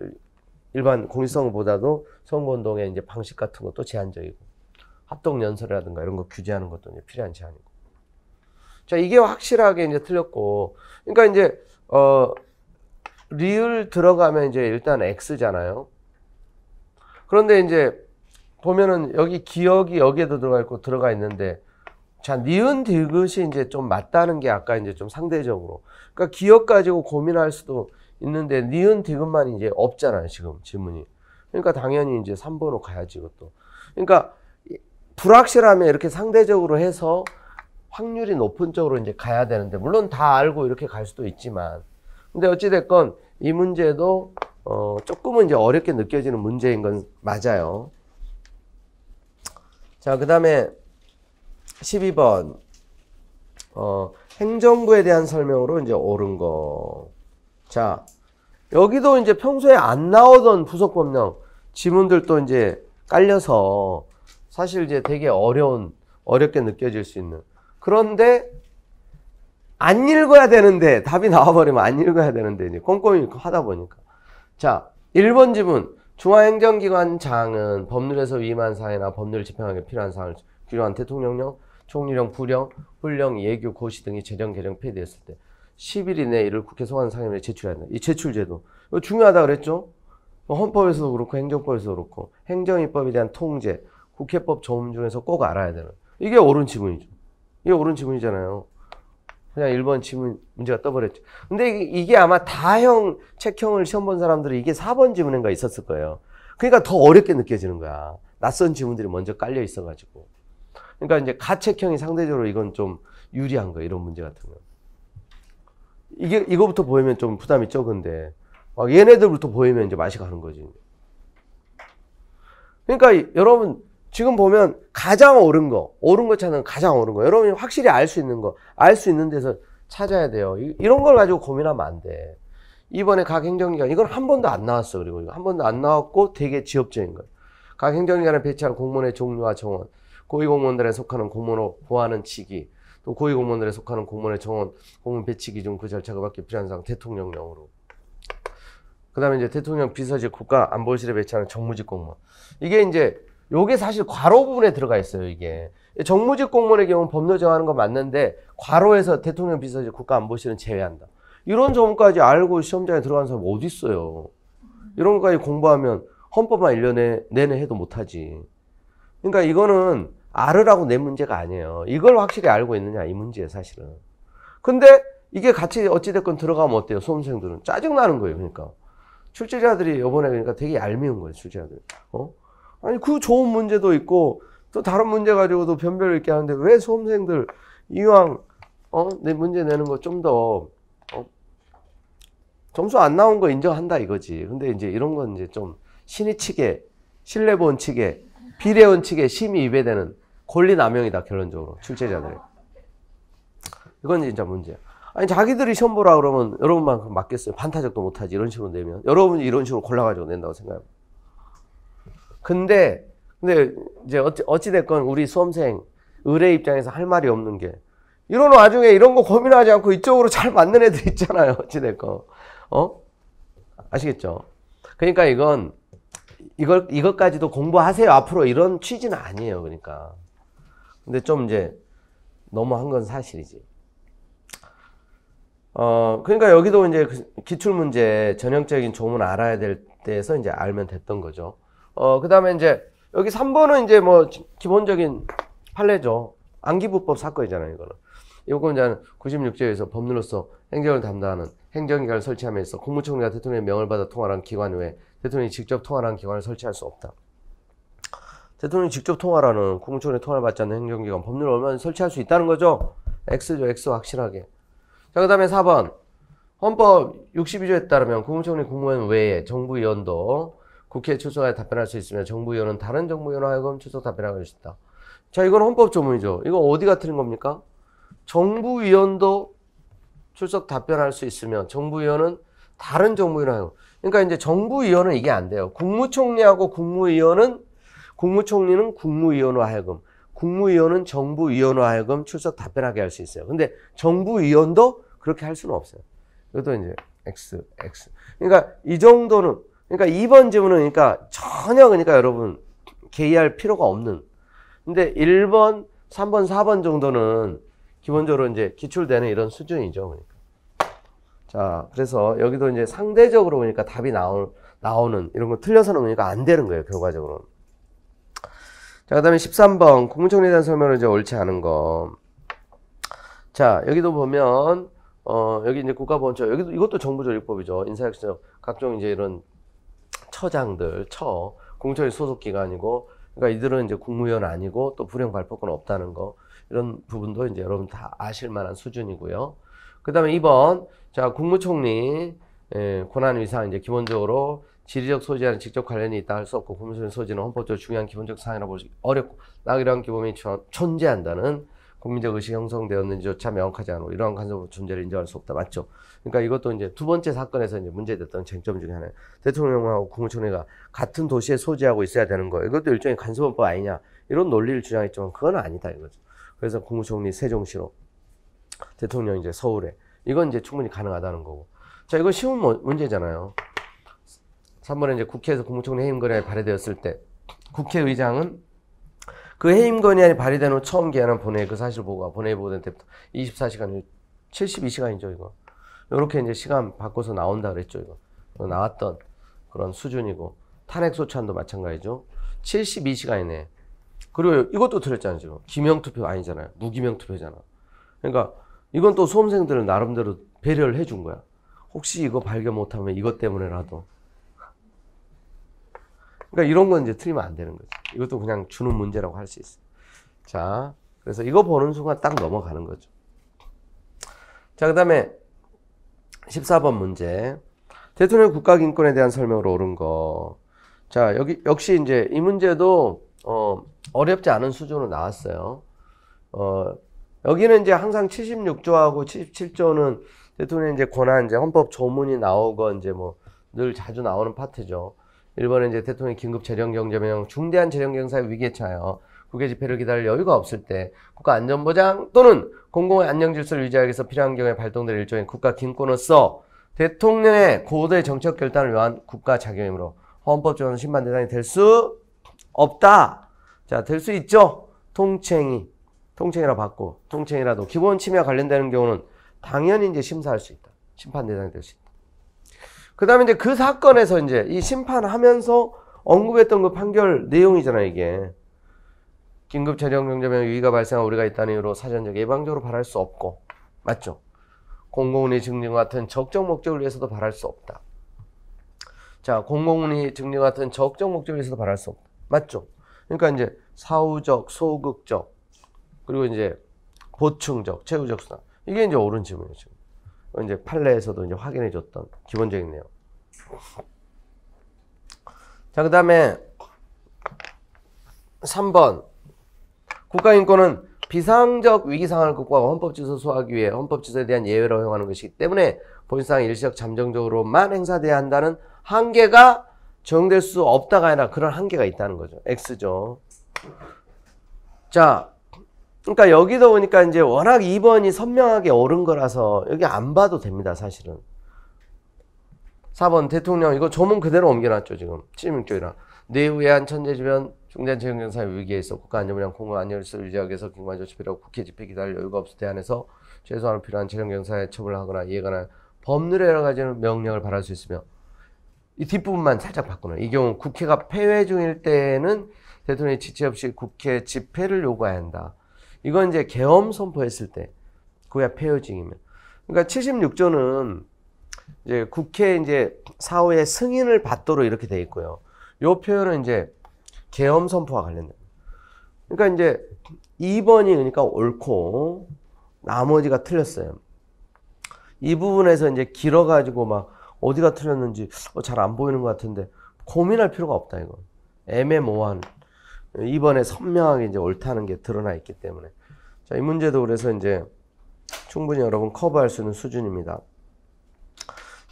일반 공직선거보다도 선거운동의 이제 방식 같은 것도 제한적이고 합동연설이라든가 이런 거 규제하는 것도 이제 필요한 제한이고. 자 이게 확실하게 이제 틀렸고, 그러니까 이제 어 리을 들어가면 이제 일단 X잖아요. 그런데 이제 보면은 여기 기억이 여기에도 들어가 있고 들어가 있는데 자 니은 디귿이 이제 좀 맞다는 게 아까 이제 좀 상대적으로 그러니까 기억 가지고 고민할 수도 있는데 니은 디귿만 이제 없잖아요 지금 질문이 그러니까 당연히 이제 3번으로 가야지 이것도 그러니까 불확실하면 이렇게 상대적으로 해서 확률이 높은 쪽으로 이제 가야 되는데 물론 다 알고 이렇게 갈 수도 있지만 근데 어찌 됐건 이 문제도 어 조금은 이제 어렵게 느껴지는 문제인 건 맞아요. 자, 그 다음에 12번. 어, 행정부에 대한 설명으로 이제 옳은 거. 자, 여기도 이제 평소에 안 나오던 부속법령 지문들도 이제 깔려서 사실 이제 되게 어려운, 어렵게 느껴질 수 있는. 그런데 안 읽어야 되는데 답이 나와버리면 안 읽어야 되는데 이제 꼼꼼히 하다 보니까. 자, 1번 지문. 중앙행정기관장은 법률에서 위임한 사항이나 법률을 집행하기 필요한 사항을 규정한 대통령령, 총리령, 부령, 훈령, 예규, 고시 등이 재정 개정 폐지됐을 때 10일 이내에 이를 국회 소환 상임위에 제출해야 한다. 이 제출제도 이거 중요하다 그랬죠? 뭐 헌법에서도 그렇고 행정법에서도 그렇고 행정입법에 대한 통제, 국회법 조문 중에서 꼭 알아야 되는 이게 옳은 지문이죠. 이게 옳은 지문이잖아요. 그냥 1번 지문 문제가 떠버렸죠. 근데 이게 아마 다형 책형을 시험 본 사람들은 이게 4번 지문인가 있었을 거예요. 그러니까 더 어렵게 느껴지는 거야. 낯선 지문들이 먼저 깔려 있어가지고. 그러니까 이제 가책형이 상대적으로 이건 좀 유리한 거야. 이런 문제 같은 거. 이게 이거부터 보이면 좀 부담이 적은데 막 얘네들부터 보이면 이제 맛이 가는 거지. 그러니까 여러분 지금 보면 가장 오른 거, 오른 거 찾는 가장 오른 거. 여러분이 확실히 알 수 있는 거, 알 수 있는 데서 찾아야 돼요. 이런 걸 가지고 고민하면 안 돼. 이번에 각 행정기관, 이건 한 번도 안 나왔어. 그리고 이거 한 번도 안 나왔고 되게 지엽적인 거예요. 각 행정기관에 배치한 공무원의 종류와 정원, 고위공무원들에 속하는 공무원으로 보하는 직위, 또 고위공무원들에 속하는 공무원의 정원, 공무원 배치 기준 그 절차가 밖에 필요한 상 대통령령으로. 그 다음에 이제 대통령 비서실 국가 안보실에 배치하는 정무직 공무원. 이게 이제 요게 사실 괄호 부분에 들어가 있어요, 이게. 정무직 공무원의 경우 법률 정하는 거 맞는데 괄호에서 대통령 비서실 국가안보실은 제외한다. 이런 점까지 알고 시험장에 들어간 사람 어디 있어요? 이런 것까지 공부하면 헌법만 1년에 내내 해도 못하지. 그러니까 이거는 알으라고 내 문제가 아니에요. 이걸 확실히 알고 있느냐 이 문제예요, 사실은. 근데 이게 같이 어찌됐건 들어가면 어때요? 수험생들은 짜증나는 거예요, 그러니까. 출제자들이 이번에 그러니까 되게 얄미운 거예요, 출제자들. 어? 아니 그 좋은 문제도 있고 또 다른 문제 가지고도 변별을 있게 하는데 왜 수험생들 이왕 어내 문제 내는 거 좀더 어, 점수 안 나온 거 인정한다 이거지. 근데 이제 이런 건 이제 좀 신의 측에 신뢰보 원칙에 비례 원칙에 심의 위배되는 권리 남용이다 결론적으로 출제자들. 이건 진짜 문제야. 아니 자기들이 시험 보라 그러면 여러분만큼 맞겠어요. 반타작도 못하지 이런 식으로 내면 여러분이 이런 식으로 골라가지고 낸다고 생각해요. 근데 근데 이제 어찌 어찌 됐건 우리 수험생 의뢰 입장에서 할 말이 없는 게 이런 와중에 이런 거 고민하지 않고 이쪽으로 잘 맞는 애들 있잖아요. 어찌 됐건 어 아시겠죠? 그러니까 이건 이걸 이것까지도 공부하세요. 앞으로 이런 취지는 아니에요. 그러니까 근데 좀 이제 너무 한 건 사실이지. 어, 그러니까 여기도 이제 그 기출문제 전형적인 조문 알아야 될 때에서 이제 알면 됐던 거죠. 어, 그 다음에 이제 여기 3번은 이제 뭐 기본적인 판례죠. 안기부법 사건이잖아요, 이거는. 요건 이제 96조에서 법률로서 행정을 담당하는 행정기관을 설치함에 있어 국무총리가 대통령의 명을 받아 통화한 기관 외에 대통령이 직접 통화한 기관을 설치할 수 없다. 대통령이 직접 통화라는 국무총리 통화를 받지 않는 행정기관 법률을 얼마나 설치할 수 있다는 거죠. X죠, X 확실하게. 자, 그 다음에 4번. 헌법 62조에 따르면 국무총리 국무원 외에 정부위원도 국회출석에 답변할 수 있으며 정부 위원은 다른 정부 위원과 하여금 출석 답변하게 해습니다 자, 이건 헌법 조문이죠. 이거 어디가 틀린 겁니까? 정부 위원도 출석 답변할 수 있으면 정부 위원은 다른 정부 위원 하여금 그러니까 이제 정부 위원은 이게 안 돼요. 국무총리하고 국무위원은 국무총리는 국무위원과 하여금 국무위원은 정부위원과 하여금 출석 답변하게 할 수 있어요. 근데 정부위원도 그렇게 할 수는 없어요. 이것도 이제 X, X. 그러니까 이 정도는 그러니까 2번 지문은 그러니까 전혀 그러니까 여러분 개의할 필요가 없는. 근데 1번, 3번, 4번 정도는 기본적으로 이제 기출되는 이런 수준이죠. 그러니까. 자, 그래서 여기도 이제 상대적으로 보니까 그러니까 답이 나올, 나오는 이런 거 틀려서는 그니까안 되는 거예요. 결과적으로. 자, 그 다음에 13번 공정에 대한 설명을 이제 옳지 않은 거. 자, 여기도 보면 어, 여기 이제 국가보안처, 여기도, 이것도 정부조직법이죠. 인사혁신적, 각종 이제 이런 처장들, 처 공천이 소속기관이고 그러니까 이들은 이제 국무위원 아니고 또 불행 발표권 없다는 거 이런 부분도 이제 여러분 다 아실 만한 수준이고요. 그다음에 2번 자 국무총리 예, 권한 위상 이제 기본적으로 지리적 소지와는 직접 관련이 있다 할 수 없고 국무총리 소지는 헌법적 으로 중요한 기본적 사항이라 고 볼 수 어렵고 낙이란 기본이 존재한다는 국민적 의식이 형성되었는지조차 명확하지 않고 이러한 간섭 존재를 인정할 수 없다. 맞죠? 그러니까 이것도 이제 두 번째 사건에서 이제 문제됐던 쟁점 중에 하나예요. 대통령하고 국무총리가 같은 도시에 소재하고 있어야 되는 거. 이것도 일종의 간섭법 아니냐. 이런 논리를 주장했지만 그건 아니다 이거죠. 그래서 국무총리 세종시로 대통령 이제 서울에 이건 이제 충분히 가능하다는 거고. 자, 이거 쉬운 문제잖아요. 3번에 이제 국회에서 국무총리 해임 거래 발의되었을 때 국회의장은 그 해임 건의안이 발의된 후 처음 기한은 본회의 그 사실 을 보고가 본회의 보고된 때부터 24시간 72시간이죠 이거. 이렇게 이제 시간 바꿔서 나온다 그랬죠 이거. 나왔던 그런 수준이고 탄핵 소추안도 마찬가지죠. 72시간 이네 그리고 이것도 들었잖아요 지금 기명 투표 아니잖아요 무기명 투표잖아. 그러니까 이건 또 수험생들은 나름대로 배려를 해준 거야. 혹시 이거 발견 못하면 이것 때문에라도 그러니까 이런 건 이제 틀리면 안 되는 거지. 이것도 그냥 주는 문제라고 할 수 있어. 자, 그래서 이거 보는 순간 딱 넘어가는 거죠. 자, 그 다음에 14번 문제. 대통령 국가인권에 대한 설명으로 오른 거. 자, 여기, 역시 이제 이 문제도, 어, 어렵지 않은 수준으로 나왔어요. 어, 여기는 이제 항상 76조하고 77조는 대통령 이제 권한, 이제 헌법 조문이 나오고, 이제 뭐, 늘 자주 나오는 파트죠. 일본은 이제 대통령이 긴급 재정경제명 중대한 재정경사에 위기에 처하여 국회 집회를 기다릴 여유가 없을 때 국가안전보장 또는 공공의 안녕질서를 유지하기 위해서 필요한 경우에 발동될 일종의 국가 긴권으로써 대통령의 고도의 정책 결단을 위한 국가 작용이므로 헌법조항 심판 대상이 될 수 없다. 자, 될 수 있죠. 통챙이통챙이라 받고 통챙이라도 기본 침해와 관련되는 경우는 당연히 이제 심사할 수 있다. 심판 대상이 될 수 있다. 그 다음에 이제 그 사건에서 이제 이 심판하면서 언급했던 그 판결 내용이잖아요, 이게. 긴급 재정 경제병 위기가 발생한 우리가 있다는 이유로 사전적 예방적으로 바랄 수 없고, 맞죠? 공공운의 증명 같은 적정 목적을 위해서도 바랄 수 없다. 자, 공공운의 증명 같은 적정 목적을 위해서도 바랄 수 없다. 맞죠? 그러니까 이제 사후적, 소극적, 그리고 이제 보충적, 최후적 수단. 이게 이제 옳은 질문이죠. 이제 판례에서도 이제 확인해 줬던 기본적인 내용. 자, 그 다음에 3번. 국가인권은 비상적 위기 상황을 극복하고 헌법질서 소화하기 위해 헌법질서에 대한 예외를 허용하는 것이기 때문에 본인상 일시적 잠정적으로만 행사돼야 한다는 한계가 적용될 수 없다가 아니라 그런 한계가 있다는 거죠. X죠. 자, 그러니까 여기서 보니까 이제 워낙 2번이 선명하게 오른 거라서 여기 안 봐도 됩니다, 사실은. 4번 대통령 이거 조문 그대로 옮겨놨죠 지금 76조이랑 내후에한 천재지변 중대한 재경사의 위기에 있어 국가 안전부장 공공 안전질서를 유지하기위해서 기관 조치필라고 국회 집회 기다릴 여유가 없을 대 안에서 최소한 필요한 재경사에 처벌하거나 이해가나 법률에 여러 가지 명령을 발할 수 있으며 이 뒷부분만 살짝 바꾸는 이 경우 국회가 폐회 중일 때는 대통령이 지체 없이 국회 집회를 요구해야 한다. 이건 이제 계엄 선포했을 때 그야 폐회 중이면 그러니까 76조는 이제 국회 이제 사후에 승인을 받도록 이렇게 돼 있고요. 요 표현은 이제 계엄 선포와 관련된. 그러니까 이제 2번이 그러니까 옳고 나머지가 틀렸어요. 이 부분에서 이제 길어가지고 막 어디가 틀렸는지 어, 잘안 보이는 것 같은데 고민할 필요가 없다 이거. 애매모호한 이번에 선명하게 이제 옳다는 게 드러나 있기 때문에 자이 문제도 그래서 이제 충분히 여러분 커버할 수 있는 수준입니다.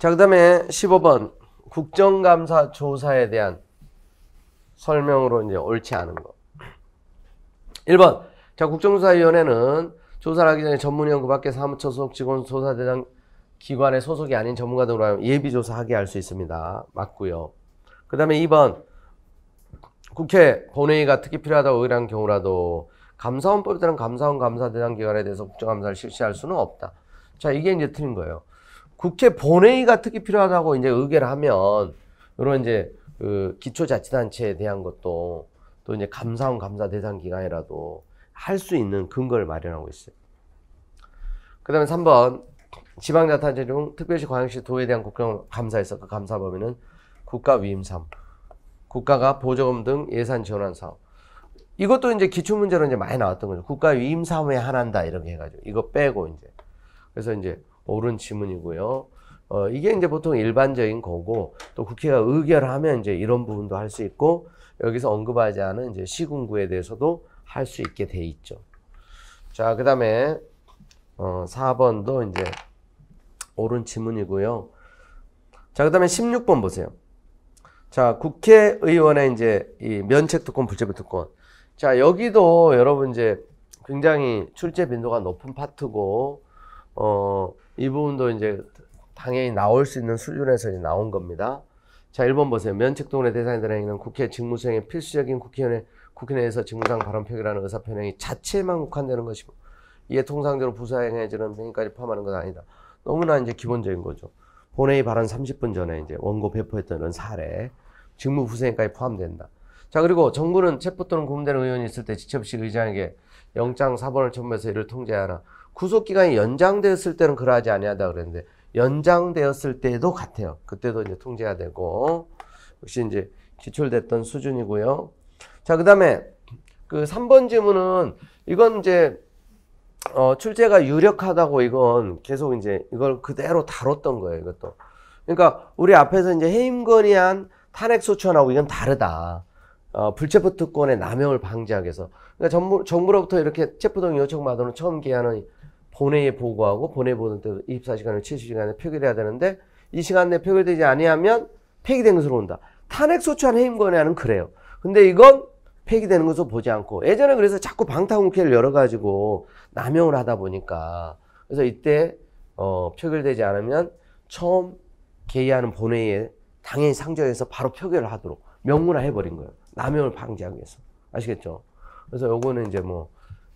자, 그 다음에 15번. 국정감사 조사에 대한 설명으로 이제 옳지 않은 거. 1번. 자, 국정조사위원회는 조사를 하기 전에 전문위원 그 밖에 사무처 소속 직원 조사대장 기관의 소속이 아닌 전문가 등으로 예비조사하게 할 수 있습니다. 맞고요. 그 다음에 2번. 국회 본회의가 특히 필요하다고 의뢰한 경우라도 감사원법에 따른 감사원 감사대장 기관에 대해서 국정감사를 실시할 수는 없다. 자, 이게 이제 틀린 거예요. 국회 본회의가 특히 필요하다고 이제 의결 하면 이런 이제 그 기초자치단체에 대한 것도 또 이제 감사원 감사 대상 기관이라도 할 수 있는 근거를 마련하고 있어요. 그 다음에 3번 지방자치단체 중 특별시 광역시 도에 대한 국경 감사에서 그 감사 범위는 국가 위임 사업, 국가가 보조금 등 예산 지원한 사업. 이것도 이제 기출 문제로 이제 많이 나왔던 거죠. 국가 위임 사업에 한한다 이렇게 해가지고 이거 빼고 이제 그래서 이제 옳은 지문이고요. 어, 이게 이제 보통 일반적인 거고 또 국회가 의결하면 이제 이런 부분도 할 수 있고 여기서 언급하지 않은 이제 시군구에 대해서도 할 수 있게 돼 있죠. 자, 그 다음에 어, 4번도 이제 옳은 지문이고요. 자, 그 다음에 16번 보세요. 자, 국회의원의 이제 이 면책특권, 불체부특권. 자, 여기도 여러분 이제 굉장히 출제 빈도가 높은 파트고, 어, 이 부분도 이제 당연히 나올 수 있는 수준에서 이제 나온 겁니다. 자, 1번 보세요. 면책 동원의 대상이들 행위는 국회 직무수행의 필수적인 국회의원의 국회 내에서 직무상 발언 표기라는 의사표현이 자체만 국한되는 것이고 이에 통상적으로 부사행해지는 행위까지 포함하는 것은 아니다. 너무나 이제 기본적인 거죠. 본회의 발언 30분 전에 이제 원고 배포했던 사례, 직무 부수행까지 포함된다. 자, 그리고 정부는 체포 또는 구금되는 의원이 있을 때 지첩식 의장에게 영장 사본을 첨부해서 이를 통제하나 구속기간이 연장되었을 때는 그러하지 아니하다 그랬는데 연장되었을 때도 같아요. 그때도 이제 통제가 되고 역시 이제 기출됐던 수준이고요. 자, 그다음에 그 3번 지문은 이건 이제 어, 출제가 유력하다고 이건 계속 이제 이걸 그대로 다뤘던 거예요, 이것도. 그러니까 우리 앞에서 이제 해임건의안 탄핵 소추안하고 이건 다르다. 어, 불체포 특권의 남용을 방지하기 위해서. 그러니까 정부, 정부로부터 이렇게 체포동 요청받으면 처음 기한은 본회의에 보고하고 본회의 보는 때도 24시간을 70시간에 표결해야 되는데 이 시간 내에 표결되지 아니하면 폐기된 것으로 온다. 탄핵소추안 해임권에는 그래요. 근데 이건 폐기되는 것으로 보지 않고 예전에 그래서 자꾸 방탄국회를 열어가지고 남용을 하다 보니까 그래서 이때 어, 표결되지 않으면 처음 개의하는 본회의에 당연히 상정해서 바로 표결을 하도록 명문화해버린 거예요. 남용을 방지하기 위해서 아시겠죠? 그래서 요거는 이제 뭐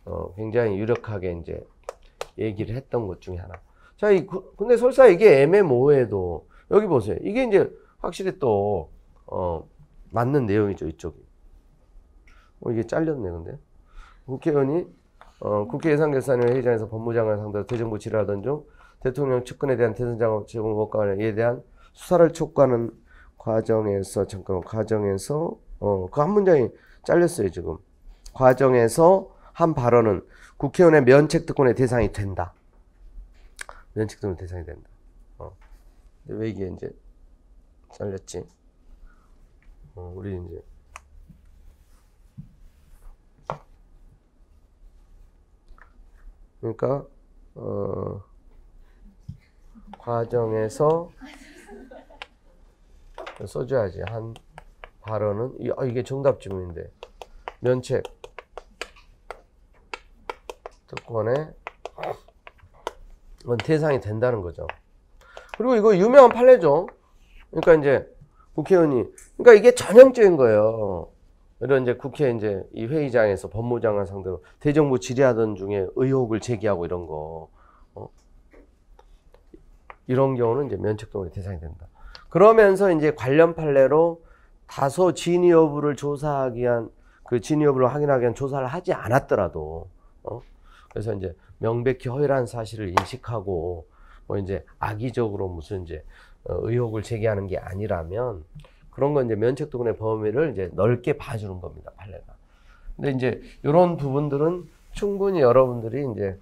어, 굉장히 유력하게 이제 얘기를 했던 것 중에 하나. 자, 이, 근데 설사 이게 애매모호도 여기 보세요. 이게 이제 확실히 또 어, 맞는 내용이죠 이쪽이. 어, 이게 잘렸네 근데. 국회의원이 어, 국회 예산결산위원회 의장에서 법무장관 상대로 대정부 질의하던 중 대통령 측근에 대한 대선자금 제공 법관에 대한 수사를 촉구하는 과정에서 잠깐 과정에서 어, 그 한 문장이 잘렸어요 지금. 과정에서 한 발언은 국회의원의 면책특권의 대상이 된다. 면책특권의 대상이 된다. 어. 왜 이게 이제 잘렸지? 어, 우리 이제 그러니까 어, 과정에서 써줘야지 한 발언은 이, 아, 이게 정답 지문인데 면책 조건에 원 대상이 된다는 거죠. 그리고 이거 유명한 판례죠. 그러니까 이제 국회의원이 그러니까 이게 전형적인 거예요. 이런 이제 국회 이제 이 회의장에서 법무장관 상대로 대정부 질의하던 중에 의혹을 제기하고 이런 거 어? 이런 경우는 이제 면책동의 대상이 된다. 그러면서 이제 관련 판례로 다소 진위 여부를 조사하기 위한 그 진위 여부를 확인하기 위한 조사를 하지 않았더라도 어? 그래서 이제 명백히 허위라는 사실을 인식하고 뭐 이제 악의적으로 무슨 이제 어, 의혹을 제기하는 게 아니라면 그런 건 이제 면책도근의 범위를 이제 넓게 봐주는 겁니다 판례가. 근데 이제 이런 부분들은 충분히 여러분들이 이제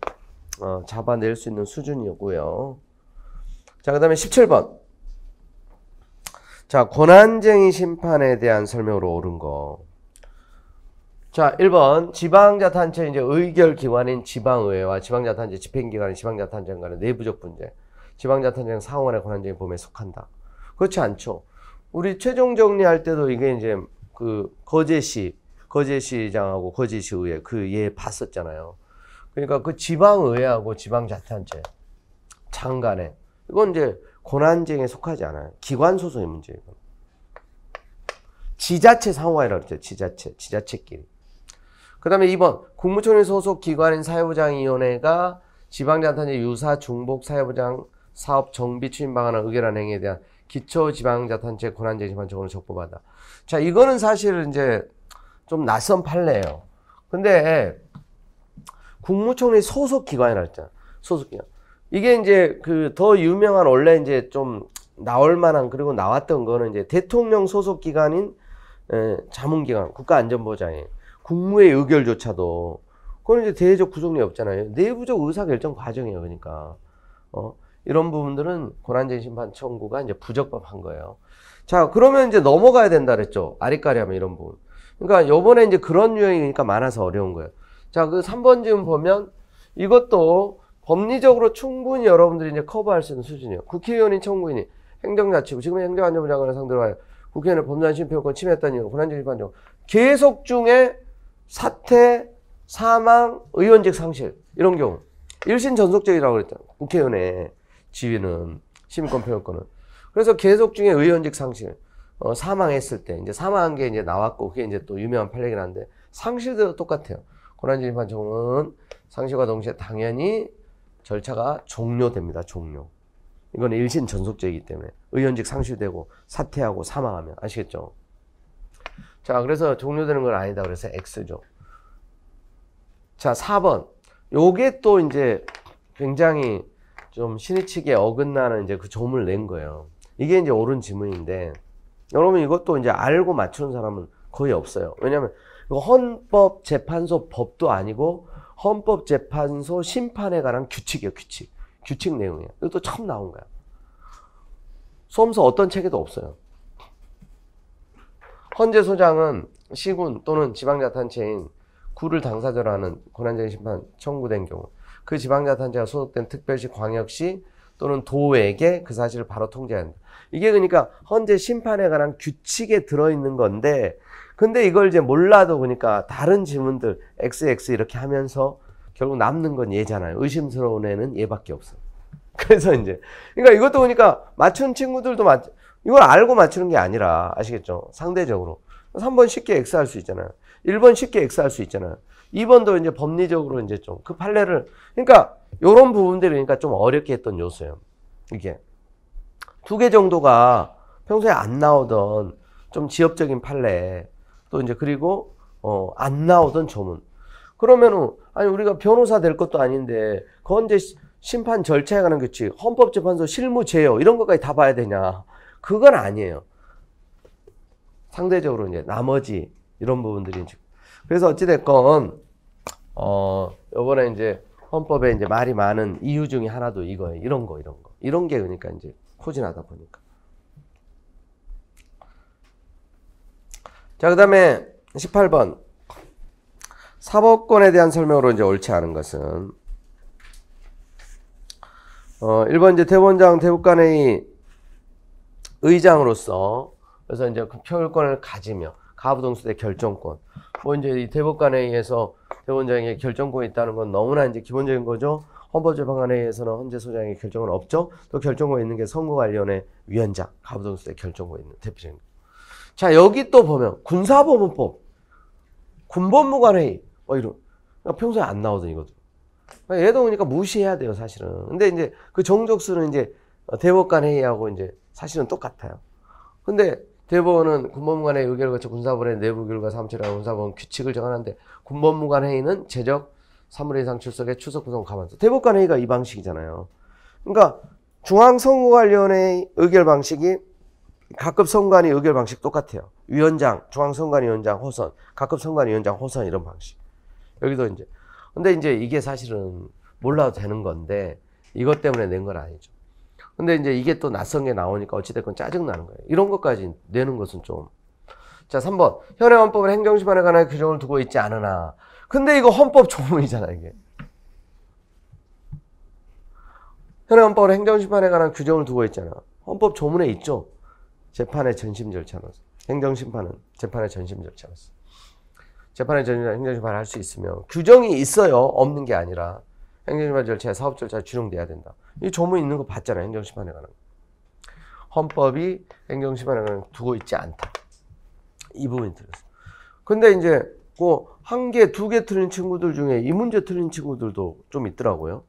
어, 잡아낼 수 있는 수준이고요. 자, 그 다음에 17번. 자, 권한쟁의 심판에 대한 설명으로 옳은 거. 자, 1번 지방자탄체 이제 의결 기관인 지방의회와 지방자탄체 집행기관인 지방자탄체는 간의 내부적 분쟁. 지방자탄체는 상호의 권한쟁의 범위에 속한다. 그렇지 않죠. 우리 최종 정리할 때도 이게 이제 그 거제시 거제시장하고 거제시의회 그 예 봤었잖아요. 그러니까 그 지방의회하고 지방자치체 장관에 이건 이제 권한쟁에 속하지 않아요. 기관 소속의 문제예요. 지자체 상호화라고 했죠. 지자체 지자체끼리. 그 다음에 2번 국무총리 소속 기관인 사회보장위원회가 지방자치단체 유사 중복 사회보장 사업 정비 추진 방안을 의결한 행위에 대한 기초 지방자치단체 권한 제시만 적으로 적법하다. 자, 이거는 사실 은 이제 좀 낯선 판례예요. 근데 국무총리 소속 기관이라 했잖아. 소속 기관. 이게 이제 그 더 유명한 원래 이제 좀 나올 만한 그리고 나왔던 거는 이제 대통령 소속 기관인 에, 자문기관 국가안전보장이에요 국무의 회 의결조차도 그건 이제 대외적 구속력이 없잖아요. 내부적 의사결정 과정이에요. 그러니까 어, 이런 부분들은 권한쟁심판 청구가 이제 부적법한 거예요. 자 그러면 이제 넘어가야 된다 그랬죠. 아리까리하면 이런 부분. 그러니까 요번에 이제 그런 유형이니까 그러니까 많아서 어려운 거예요. 자그 3번 지금 보면 이것도 법리적으로 충분히 여러분들이 이제 커버할 수 있는 수준이에요. 국회의원인 청구인이 행정자치부 지금 행정안전부 장관을 상대로 하여 국회의원을 법률 심평권 침해했다는 이유로 권한쟁심판 청 계속 중에 사퇴, 사망, 의원직 상실 이런 경우 일신 전속적이라고 그랬잖아요. 국회의원의 지위는 시민권 평형권은 그래서 계속 중에 의원직 상실 어, 사망했을 때 이제 사망한 게 이제 나왔고 그게 이제 또 유명한 판례긴 한데 상실도 똑같아요. 권한진입판 정은 상실과 동시에 당연히 절차가 종료됩니다. 종료. 이건 일신 전속제이기 때문에 의원직 상실되고 사퇴하고 사망하면 아시겠죠? 자, 그래서 종료되는 건 아니다. 그래서 X죠. 자, 4번. 요게 또 이제 굉장히 좀 신의칙에 어긋나는 이제 그 점을 낸 거예요. 이게 이제 옳은 지문인데, 여러분 이것도 이제 알고 맞추는 사람은 거의 없어요. 왜냐면, 이거 헌법재판소 법도 아니고, 헌법재판소 심판에 관한 규칙이에요, 규칙. 규칙 내용이에요. 이것도 처음 나온 거야. 수험서 어떤 책에도 없어요. 헌재 소장은 시군 또는 지방자탄체인 구를 당사자로 하는 권한쟁의 심판 청구된 경우 그 지방자탄체가 소속된 특별시 광역시 또는 도에게 그 사실을 바로 통제한다. 이게 그러니까 헌재 심판에 관한 규칙에 들어있는 건데 근데 이걸 이제 몰라도 그러니까 다른 지문들 XX 이렇게 하면서 결국 남는 건 얘잖아요. 의심스러운 애는 얘밖에 없어. 그래서 이제 그러니까 이것도 보니까 그러니까 맞춘 친구들도 맞 이걸 알고 맞추는 게 아니라 아시겠죠? 상대적으로. 3번 쉽게 X할 수 있잖아요. 1번 쉽게 X할 수 있잖아요. 2번도 이제 법리적으로 이제 좀 그 판례를 그러니까 요런 부분들이 니까좀 그러니까 어렵게 했던 요소예요. 이게 두 개 정도가 평소에 안 나오던 좀지역적인 판례 또 이제 그리고 어안 나오던 조문 그러면은 아니 우리가 변호사 될 것도 아닌데 그건 이제 심판 절차에 관한 규칙 헌법재판소 실무 제요 이런 것까지 다 봐야 되냐 그건 아니에요. 상대적으로 이제 나머지 이런 부분들이 이제 그래서 어찌 됐건 어 요번에 이제 헌법에 이제 말이 많은 이유 중에 하나도 이거예요. 이런 거 이런 거. 이런 게 그러니까 이제 포진하다 보니까. 자, 그다음에 18번. 사법권에 대한 설명으로 이제 옳지 않은 것은 어 1번 이제 대원장 대법관의 의장으로서 그래서 이제 그 표결권을 가지며 가부동수대 결정권 뭐 이제 이 대법관에 의해서 대법원장의 결정권이 있다는 건 너무나 이제 기본적인 거죠. 헌법재판관에 의해서는 헌재 소장의 결정은 없죠. 또 결정권 있는 게 선거관련의 위원장 가부동수대 결정권 있는 대표적인. 자 여기 또 보면 군사법원법 군법무관회의 뭐 이런 그러니까 평소에 안 나오던 이거든. 그러니까 얘도 그러니까 무시해야 돼요 사실은. 근데 이제 그 정족수는 이제 대법관 회의하고 이제 사실은 똑같아요. 근데 대법원은 군법무관의 의결을 거쳐 군사법원의 내부 결과 사무처리한 군사법원 규칙을 정하는데 군법무관 회의는 제적 3월 이상 출석에 출석 구성 가만서 대법관 회의가 이 방식이잖아요. 그러니까 중앙선거관련의 의결 방식이 각급 선관위 의결 방식 똑같아요. 위원장, 중앙선관위원장 호선, 각급 선관위원장 호선 이런 방식. 여기도 이제 근데 이제 이게 사실은 몰라도 되는 건데 이것 때문에 낸 건 아니죠. 근데 이제 이게 또 낯선 게 나오니까 어찌됐건 짜증나는 거예요. 이런 것까지 내는 것은 좀. 자, 3번. 현행 헌법은 행정심판에 관한 규정을 두고 있지 않으나. 근데 이거 헌법 조문이잖아, 이게. 현행 헌법은 행정심판에 관한 규정을 두고 있잖아. 헌법 조문에 있죠. 재판의 전심 절차로서. 행정심판은 재판의 전심 절차로서. 재판의 전심, 행정심판을 할 수 있으며. 규정이 있어요. 없는 게 아니라. 행정심판 절차, 사업 절차 준용돼야 된다. 이 조문 있는 거 봤잖아요. 행정심판에 관한. 헌법이 행정심판에 관한 두고 있지 않다. 이 부분이 들었어 근데 이제 뭐한 개, 두 개 틀린 친구들 중에 이 문제 틀린 친구들도 좀 있더라고요.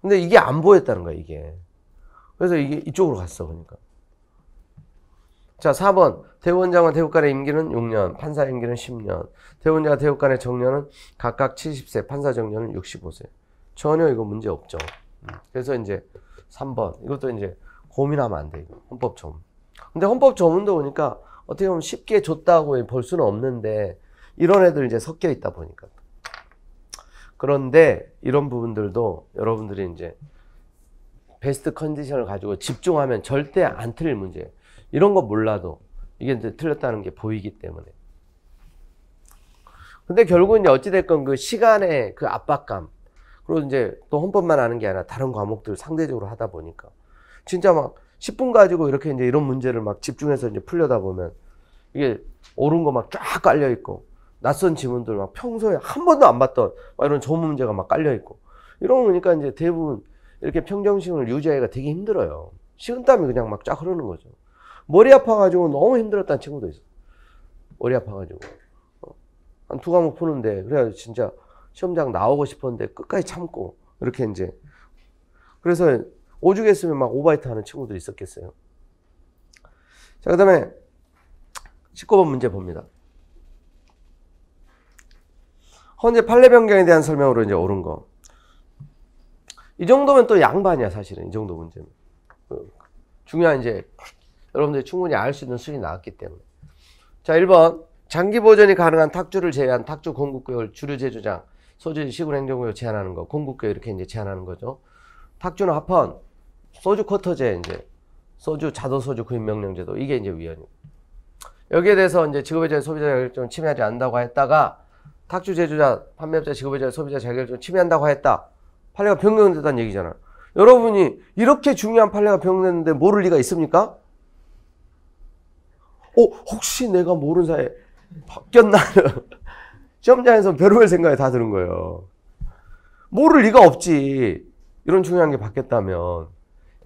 근데 이게 안 보였다는 거야, 이게. 그래서 이게 이쪽으로 갔어, 그러니까. 자, 4번. 대원장은 대법간의 임기는 6년, 판사 임기는 10년. 대원장과 대법간의 정년은 각각 70세, 판사 정년은 65세. 전혀 이거 문제 없죠. 음. 그래서 이제 3번. 이것도 이제 고민하면 안 돼, 이거. 헌법 조문. 근데 헌법 조문도 보니까 어떻게 보면 쉽게 줬다고 볼 수는 없는데, 이런 애들 이제 섞여 있다 보니까. 그런데 이런 부분들도 여러분들이 이제 베스트 컨디션을 가지고 집중하면 절대 안 틀릴 문제예요. 이런 거 몰라도 이게 이제 틀렸다는 게 보이기 때문에. 근데 결국은 이제 어찌됐건 그 시간의 그 압박감, 그리고 이제 또 헌법만 아는 게 아니라 다른 과목들 상대적으로 하다 보니까 진짜 막 10분 가지고 이렇게 이제 이런 문제를 막 집중해서 이제 풀려다 보면 이게 옳은 거 막 쫙 깔려 있고 낯선 지문들 막 평소에 한 번도 안 봤던 막 이런 좋은 문제가 막 깔려 있고 이러고 니까 이제 대부분 이렇게 평정심을 유지하기가 되게 힘들어요. 식은땀이 그냥 막 쫙 흐르는 거죠. 머리 아파가지고 너무 힘들었다는 친구도 있어. 머리 아파가지고. 어, 한 두 과목 푸는데, 그래가지고 진짜 시험장 나오고 싶었는데 끝까지 참고, 이렇게 이제. 그래서 오죽했으면막 오바이트 하는 친구들이 있었겠어요. 자, 그 다음에 19번 문제 봅니다. 헌재 판례 변경에 대한 설명으로 이제 옳은 거. 이 정도면 또 양반이야, 사실은. 이 정도 문제는. 어, 중요한 이제 여러분들이 충분히 알 수 있는 수준이 나왔기 때문에. 자, 1번. 장기 보전이 가능한 탁주를 제외한 탁주 공급구역을 주류 제조장, 소주 시군행정구역 제한하는 거, 공급구역 이렇게 이제 제한하는 거죠. 탁주는 합헌, 소주 쿼터제 이제 소주 자도 소주 구입 명령 제도 이게 이제 위헌이 여기에 대해서 이제 직업의 자유 소비자 자격증 침해하지 않는다고 했다가 탁주 제조자 판매업자 직업의 자유 소비자 자격증 침해한다고 했다 판례가 변경됐다는 얘기잖아요. 여러분이 이렇게 중요한 판례가 변경됐는데 모를 리가 있습니까? 어, 혹시 내가 모르는 사이에 바뀌었나? 시험장에서 별의별 생각이 다 드는 거예요. 모를 리가 없지. 이런 중요한 게 바뀌었다면.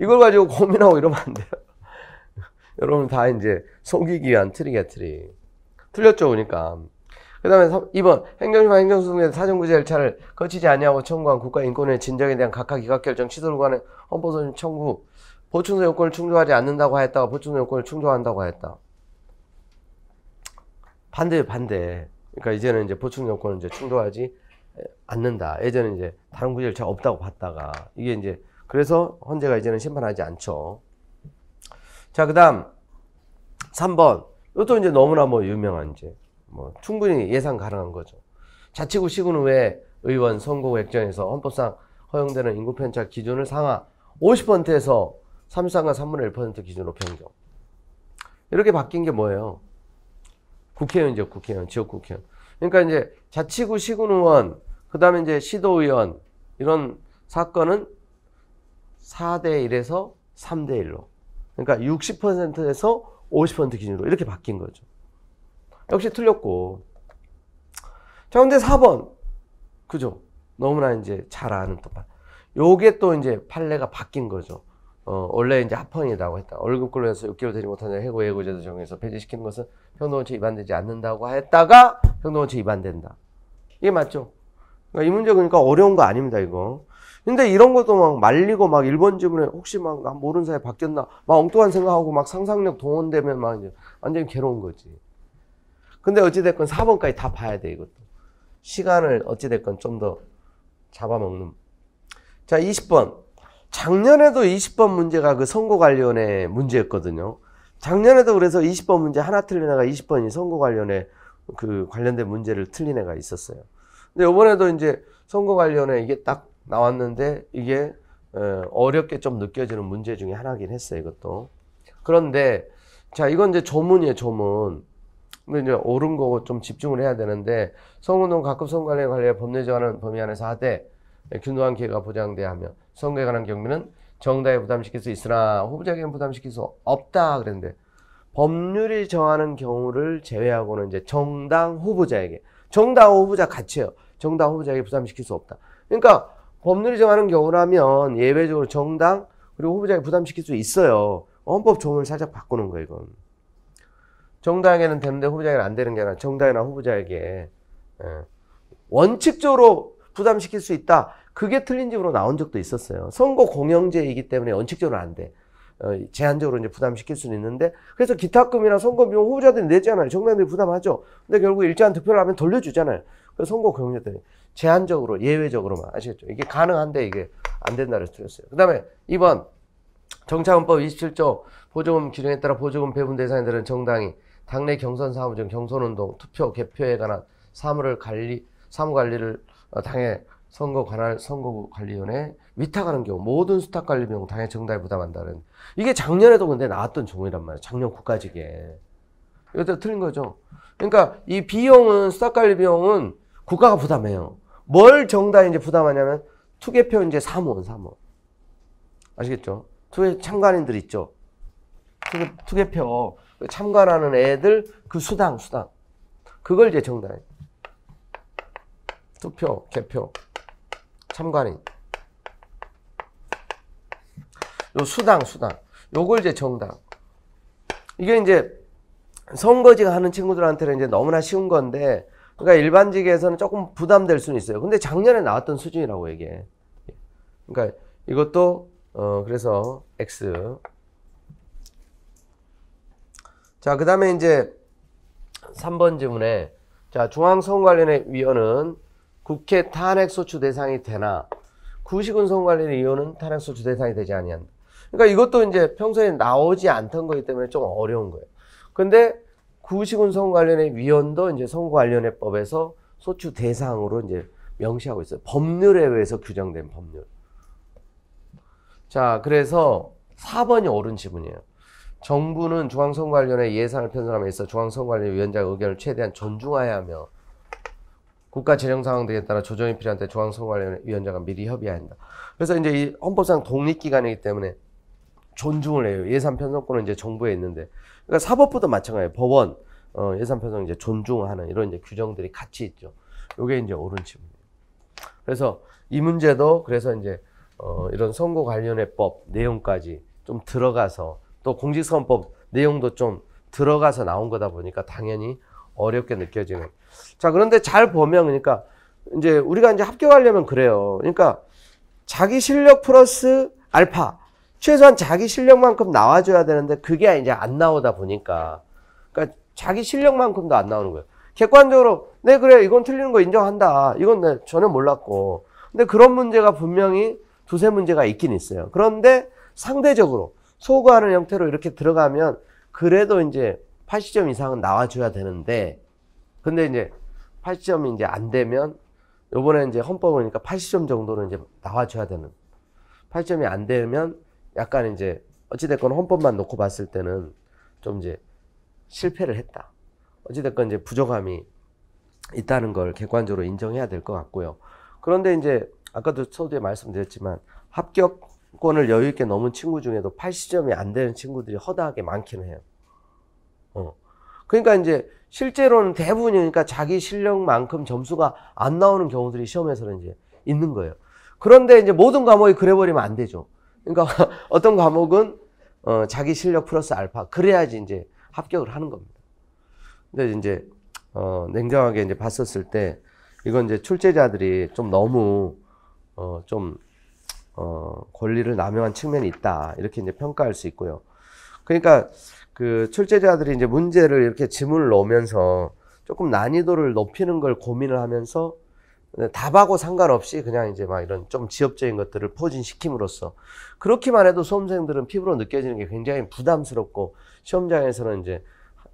이걸 가지고 고민하고 이러면 안 돼요. 여러분 다 이제 속이기 위한 트리게트리 틀렸죠, 그러니까. 그 다음에 2번 행정심판 행정소송에 사정구제 절차를 거치지 아니하고 청구한 국가인권의 진정에 대한 각하 기각결정 시설관의 헌법소송 청구 보충소 요건을 충족하지 않는다고 하였다가 보충소 요건을 충족한다고 하였다 반대예요, 반대. 그러니까 이제는 이제 보충 정권은 이제 충돌하지 않는다. 예전에 이제 다른 구제 절 없다고 봤다가 이게 이제 그래서 헌재가 이제는 심판하지 않죠. 자, 그다음 3번. 이것도 이제 너무나 뭐 유명한 이제 뭐 충분히 예상 가능한 거죠. 자치구 시군 의회 의원 선거 액정에서 헌법상 허용되는 인구 편차 기준을 상하 50%에서 33과 3분의 1% 기준으로 변경. 이렇게 바뀐 게 뭐예요? 국회의원 지역 국회의원, 지역 국회의원. 그러니까 이제 자치구 시군 의원, 그다음에 이제 시도 의원 이런 사건은 4대 1에서 3대 1로. 그러니까 60%에서 50% 기준으로 이렇게 바뀐 거죠. 역시 틀렸고. 자, 근데 4번. 그죠? 너무나 이제 잘 아는 또 말. 요게 또 이제 판례가 바뀐 거죠. 어, 원래 이제 합헌이라고 했다. 월급근로에서 6개월 되지 못한 해고 해고제도 정해서 폐지시키는 것은 형동원칙 위반되지 않는다고 했다가 형동원칙 위반된다. 이게 맞죠? 그러니까 이 문제 그러니까 어려운 거 아닙니다, 이거. 근데 이런 것도 막 말리고 막 일본 지문에 혹시 막난 모르는 사이에 바뀌었나 막 엉뚱한 생각하고 막 상상력 동원되면 막 이제 완전히 괴로운 거지. 근데 어찌됐건 4번까지 다 봐야 돼, 이것도. 시간을 어찌됐건 좀 더 잡아먹는. 자, 20번. 작년에도 20번 문제가 그 선거 관련의 문제였거든요. 작년에도 그래서 20번 문제 하나 틀린 애가 20번이 선거 관련해 그 관련된 문제를 틀린 애가 있었어요. 근데 이번에도 이제 선거 관련해 이게 딱 나왔는데 이게 어, 어렵게 좀 느껴지는 문제 중에 하나긴 했어요. 이것도. 그런데 자 이건 이제 조문이에요. 조문. 근데 이제 옳은 거고 좀 집중을 해야 되는데 성운동 가급 선관위 관련 법률 정하는 범위 안에서 하되 네, 균등한 기회가 보장돼야 하며 선거에 관한 경비는 정당에 부담시킬 수 있으나 후보자에게는 부담시킬 수 없다 그랬는데 법률이 정하는 경우를 제외하고는 이제 정당 후보자에게 정당 후보자 같이요 정당 후보자에게 부담시킬 수 없다 그러니까 법률이 정하는 경우라면 예외적으로 정당 그리고 후보자에게 부담시킬 수 있어요 헌법 조문을 살짝 바꾸는 거예요 이건 정당에는 되는데 후보자에게는 안 되는 게 아니라 정당이나 후보자에게 예, 원칙적으로 부담시킬 수 있다 그게 틀린 집으로 나온 적도 있었어요. 선거 공영제이기 때문에 원칙적으로 안 돼. 어, 제한적으로 이제 부담시킬 수는 있는데 그래서 기타금이나 선거비용 후보자들이 내잖아요. 정당들이 부담하죠. 근데 결국 일제한 득표를 하면 돌려주잖아요. 그 선거 공영제들이 제한적으로 예외적으로만 아시겠죠? 이게 가능한데 이게 안 된다를 틀렸어요. 그다음에 이번 정차원법 27조 보조금 규정에 따라 보조금 배분 대상인들은 정당이 당내 경선 사무 중 경선 운동, 투표 개표에 관한 사무를 관리 사무 관리를 어, 당해 선거 관할 선거관리위원회 위탁하는 경우 모든 수탁 관리 비용 당해 정당에 부담한다는 이게 작년에도 근데 나왔던 종이란 말이에요. 작년 국가직에 이것도 틀린 거죠. 그러니까 이 비용은 수탁 관리 비용은 국가가 부담해요. 뭘 정당이 이제 부담하냐면 투개표 이제 사무원 사무원 아시겠죠? 투개 참관인들 있죠. 투개, 투개표 참관하는 애들 그 수당 수당 그걸 이제 정당이 투표 개표 참관인. 요 수당, 수당. 요걸 이제 정당. 이게 이제 선거지가 하는 친구들한테는 이제 너무나 쉬운 건데, 그러니까 일반직에서는 조금 부담될 수는 있어요. 근데 작년에 나왔던 수준이라고 얘기 그러니까 이것도, 어, 그래서 X. 자, 그 다음에 이제 3번 질문에, 자, 중앙선관위원 위원은 국회 탄핵소추 대상이 되나 구식은 성관리의 의원은 탄핵소추 대상이 되지 아니한다. 그러니까 이것도 이제 평소에 나오지 않던 거기 때문에 좀 어려운 거예요. 근데 구식운송 관련의 위원도 이제 선거관련법에서 소추 대상으로 이제 명시하고 있어요. 법률에 의해서 규정된 법률. 자, 그래서 4번이 옳은 지문이에요. 정부는 중앙선관련의 예산을 편성함에 있어 중앙선관련 위원장 의견을 최대한 존중하여 하며 국가 재정 상황 등에 따라 조정이 필요한 데중앙선거관리위원장가 미리 협의해야 한다. 그래서 이제 이 헌법상 독립기관이기 때문에 존중을 해요. 예산 편성권은 이제 정부에 있는데. 그러니까 사법부도 마찬가지예요. 법원, 어, 예산 편성 이제 존중하는 이런 이제 규정들이 같이 있죠. 요게 이제 옳은 지문이에요. 그래서 이 문제도 그래서 이제 어, 이런 선거 관련의 법 내용까지 좀 들어가서 또 공직선법 내용도 좀 들어가서 나온 거다 보니까 당연히 어렵게 느껴지는. 자, 그런데 잘 보면 그러니까 이제 우리가 이제 합격하려면 그래요. 그러니까 자기 실력 플러스 알파. 최소한 자기 실력만큼 나와줘야 되는데 그게 이제 안 나오다 보니까. 그러니까 자기 실력만큼도 안 나오는 거예요. 객관적으로, 네, 그래, 이건 틀리는 거 인정한다. 이건 네, 전혀 몰랐고. 근데 그런 문제가 분명히 두세 문제가 있긴 있어요. 그런데 상대적으로 소구하는 형태로 이렇게 들어가면 그래도 이제 80점 이상은 나와줘야 되는데 근데 이제 80점이 이제 안 되면 요번에 이제 헌법이니까 80점 정도는 이제 나와줘야 되는 80점이 안 되면 약간 이제 어찌됐건 헌법만 놓고 봤을 때는 좀 이제 실패를 했다. 어찌됐건 이제 부족함이 있다는 걸 객관적으로 인정해야 될 것 같고요. 그런데 이제 아까도 서두에 말씀드렸지만 합격권을 여유있게 넘은 친구 중에도 80점이 안 되는 친구들이 허다하게 많기는 해요. 그러니까 이제 실제로는 대부분 그러니까 자기 실력만큼 점수가 안 나오는 경우들이 시험에서는 이제 있는 거예요. 그런데 이제 모든 과목이 그래버리면 안 되죠. 그러니까 어떤 과목은 어, 자기 실력 플러스 알파 그래야지 이제 합격을 하는 겁니다. 근데 이제 어, 냉정하게 이제 봤었을 때 이건 이제 출제자들이 좀 너무 어, 좀 어, 권리를 남용한 측면이 있다 이렇게 이제 평가할 수 있고요. 그러니까 그 출제자들이 이제 문제를 이렇게 지문을 넣으면서 조금 난이도를 높이는 걸 고민을 하면서 답하고 상관없이 그냥 이제 막 이런 좀 지엽적인 것들을 포진시킴으로써 그렇기만 해도 수험생들은 피부로 느껴지는 게 굉장히 부담스럽고 시험장에서는 이제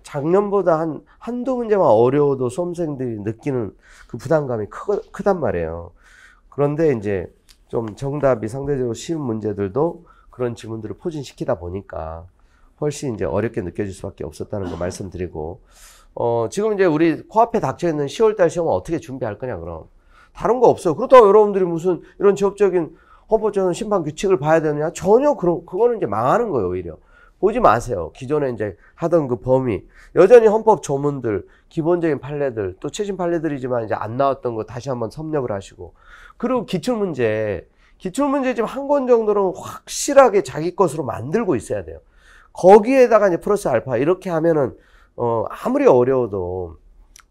작년보다 한, 한두 문제만 어려워도 수험생들이 느끼는 그 부담감이 크, 크단 말이에요. 그런데 이제 좀 정답이 상대적으로 쉬운 문제들도 그런 지문들을 포진시키다 보니까 훨씬 이제 어렵게 느껴질 수밖에 없었다는 거 말씀드리고 어 지금 이제 우리 코앞에 닥쳐 있는 10월달 시험은 어떻게 준비할 거냐 그럼 다른 거 없어요. 그렇다고 여러분들이 무슨 이런 지역적인 헌법적인 심판 규칙을 봐야 되느냐 전혀 그런 그거는 이제 망하는 거예요 오히려 보지 마세요. 기존에 이제 하던 그 범위 여전히 헌법 조문들 기본적인 판례들 또 최신 판례들이지만 이제 안 나왔던 거 다시 한번 섭렵을 하시고 그리고 기출 문제 기출 문제 지금 한 권 정도는 확실하게 자기 것으로 만들고 있어야 돼요. 거기에다가 이제 플러스 알파 이렇게 하면은 어 아무리 어려워도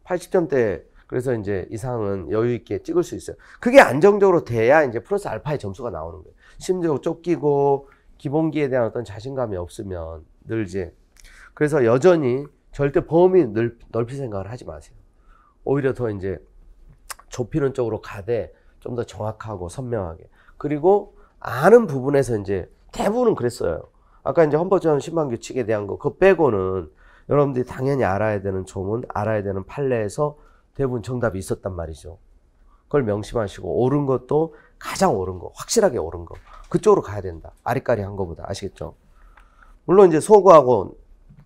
80점대 그래서 이제 이상은 여유 있게 찍을 수 있어요. 그게 안정적으로 돼야 이제 플러스 알파의 점수가 나오는 거예요. 심지어 쫓기고 기본기에 대한 어떤 자신감이 없으면 늘 이제 그래서 여전히 절대 범위 넓, 넓힐 생각을 하지 마세요. 오히려 더 이제 좁히는 쪽으로 가되 좀 더 정확하고 선명하게. 그리고 아는 부분에서 이제 대부분은 그랬어요. 아까 이제 헌법재원 신방 규칙에 대한 거, 그거 빼고는 여러분들이 당연히 알아야 되는 조문, 알아야 되는 판례에서 대부분 정답이 있었단 말이죠. 그걸 명심하시고, 옳은 것도 가장 옳은 거, 확실하게 옳은 거. 그쪽으로 가야 된다. 아리까리 한 거보다. 아시겠죠? 물론 이제 소구하고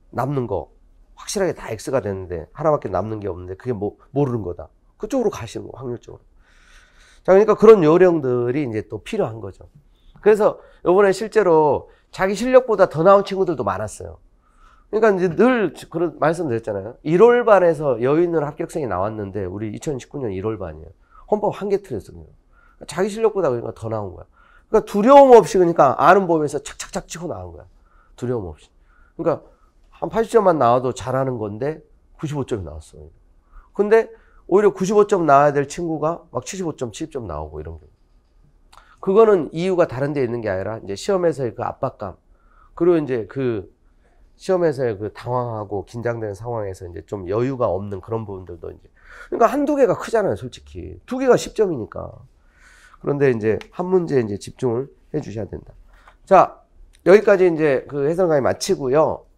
남는 거, 확실하게 다 X가 되는데, 하나밖에 남는 게 없는데, 그게 뭐, 모르는 거다. 그쪽으로 가시는 거, 확률적으로. 자, 그러니까 그런 요령들이 이제 또 필요한 거죠. 그래서 요번에 실제로 자기 실력보다 더 나온 친구들도 많았어요. 그러니까 이제 늘 그런 말씀드렸잖아요. 1월 반에서 여인으 합격생이 나왔는데 우리 2019년 1월 반이에요. 헌법 한 개 틀렸어요. 자기 실력보다 그러니까 더 나온 거야. 그러니까 두려움 없이 그러니까 아는 법에서 착착착 치고 나온 거야. 두려움 없이. 그러니까 한 80점만 나와도 잘하는 건데 95점이 나왔어. 근데 오히려 95점 나와야 될 친구가 막 75점, 70점 나오고 이런 게. 그거는 이유가 다른 데 있는 게 아니라 이제 시험에서의 그 압박감 그리고 이제 그 시험에서의 그 당황하고 긴장되는 상황에서 이제 좀 여유가 없는 그런 부분들도 이제 그러니까 한두 개가 크잖아요, 솔직히. 두 개가 10점이니까. 그런데 이제 한 문제에 이제 집중을 해 주셔야 된다. 자, 여기까지 이제 그 해설 강의 마치고요.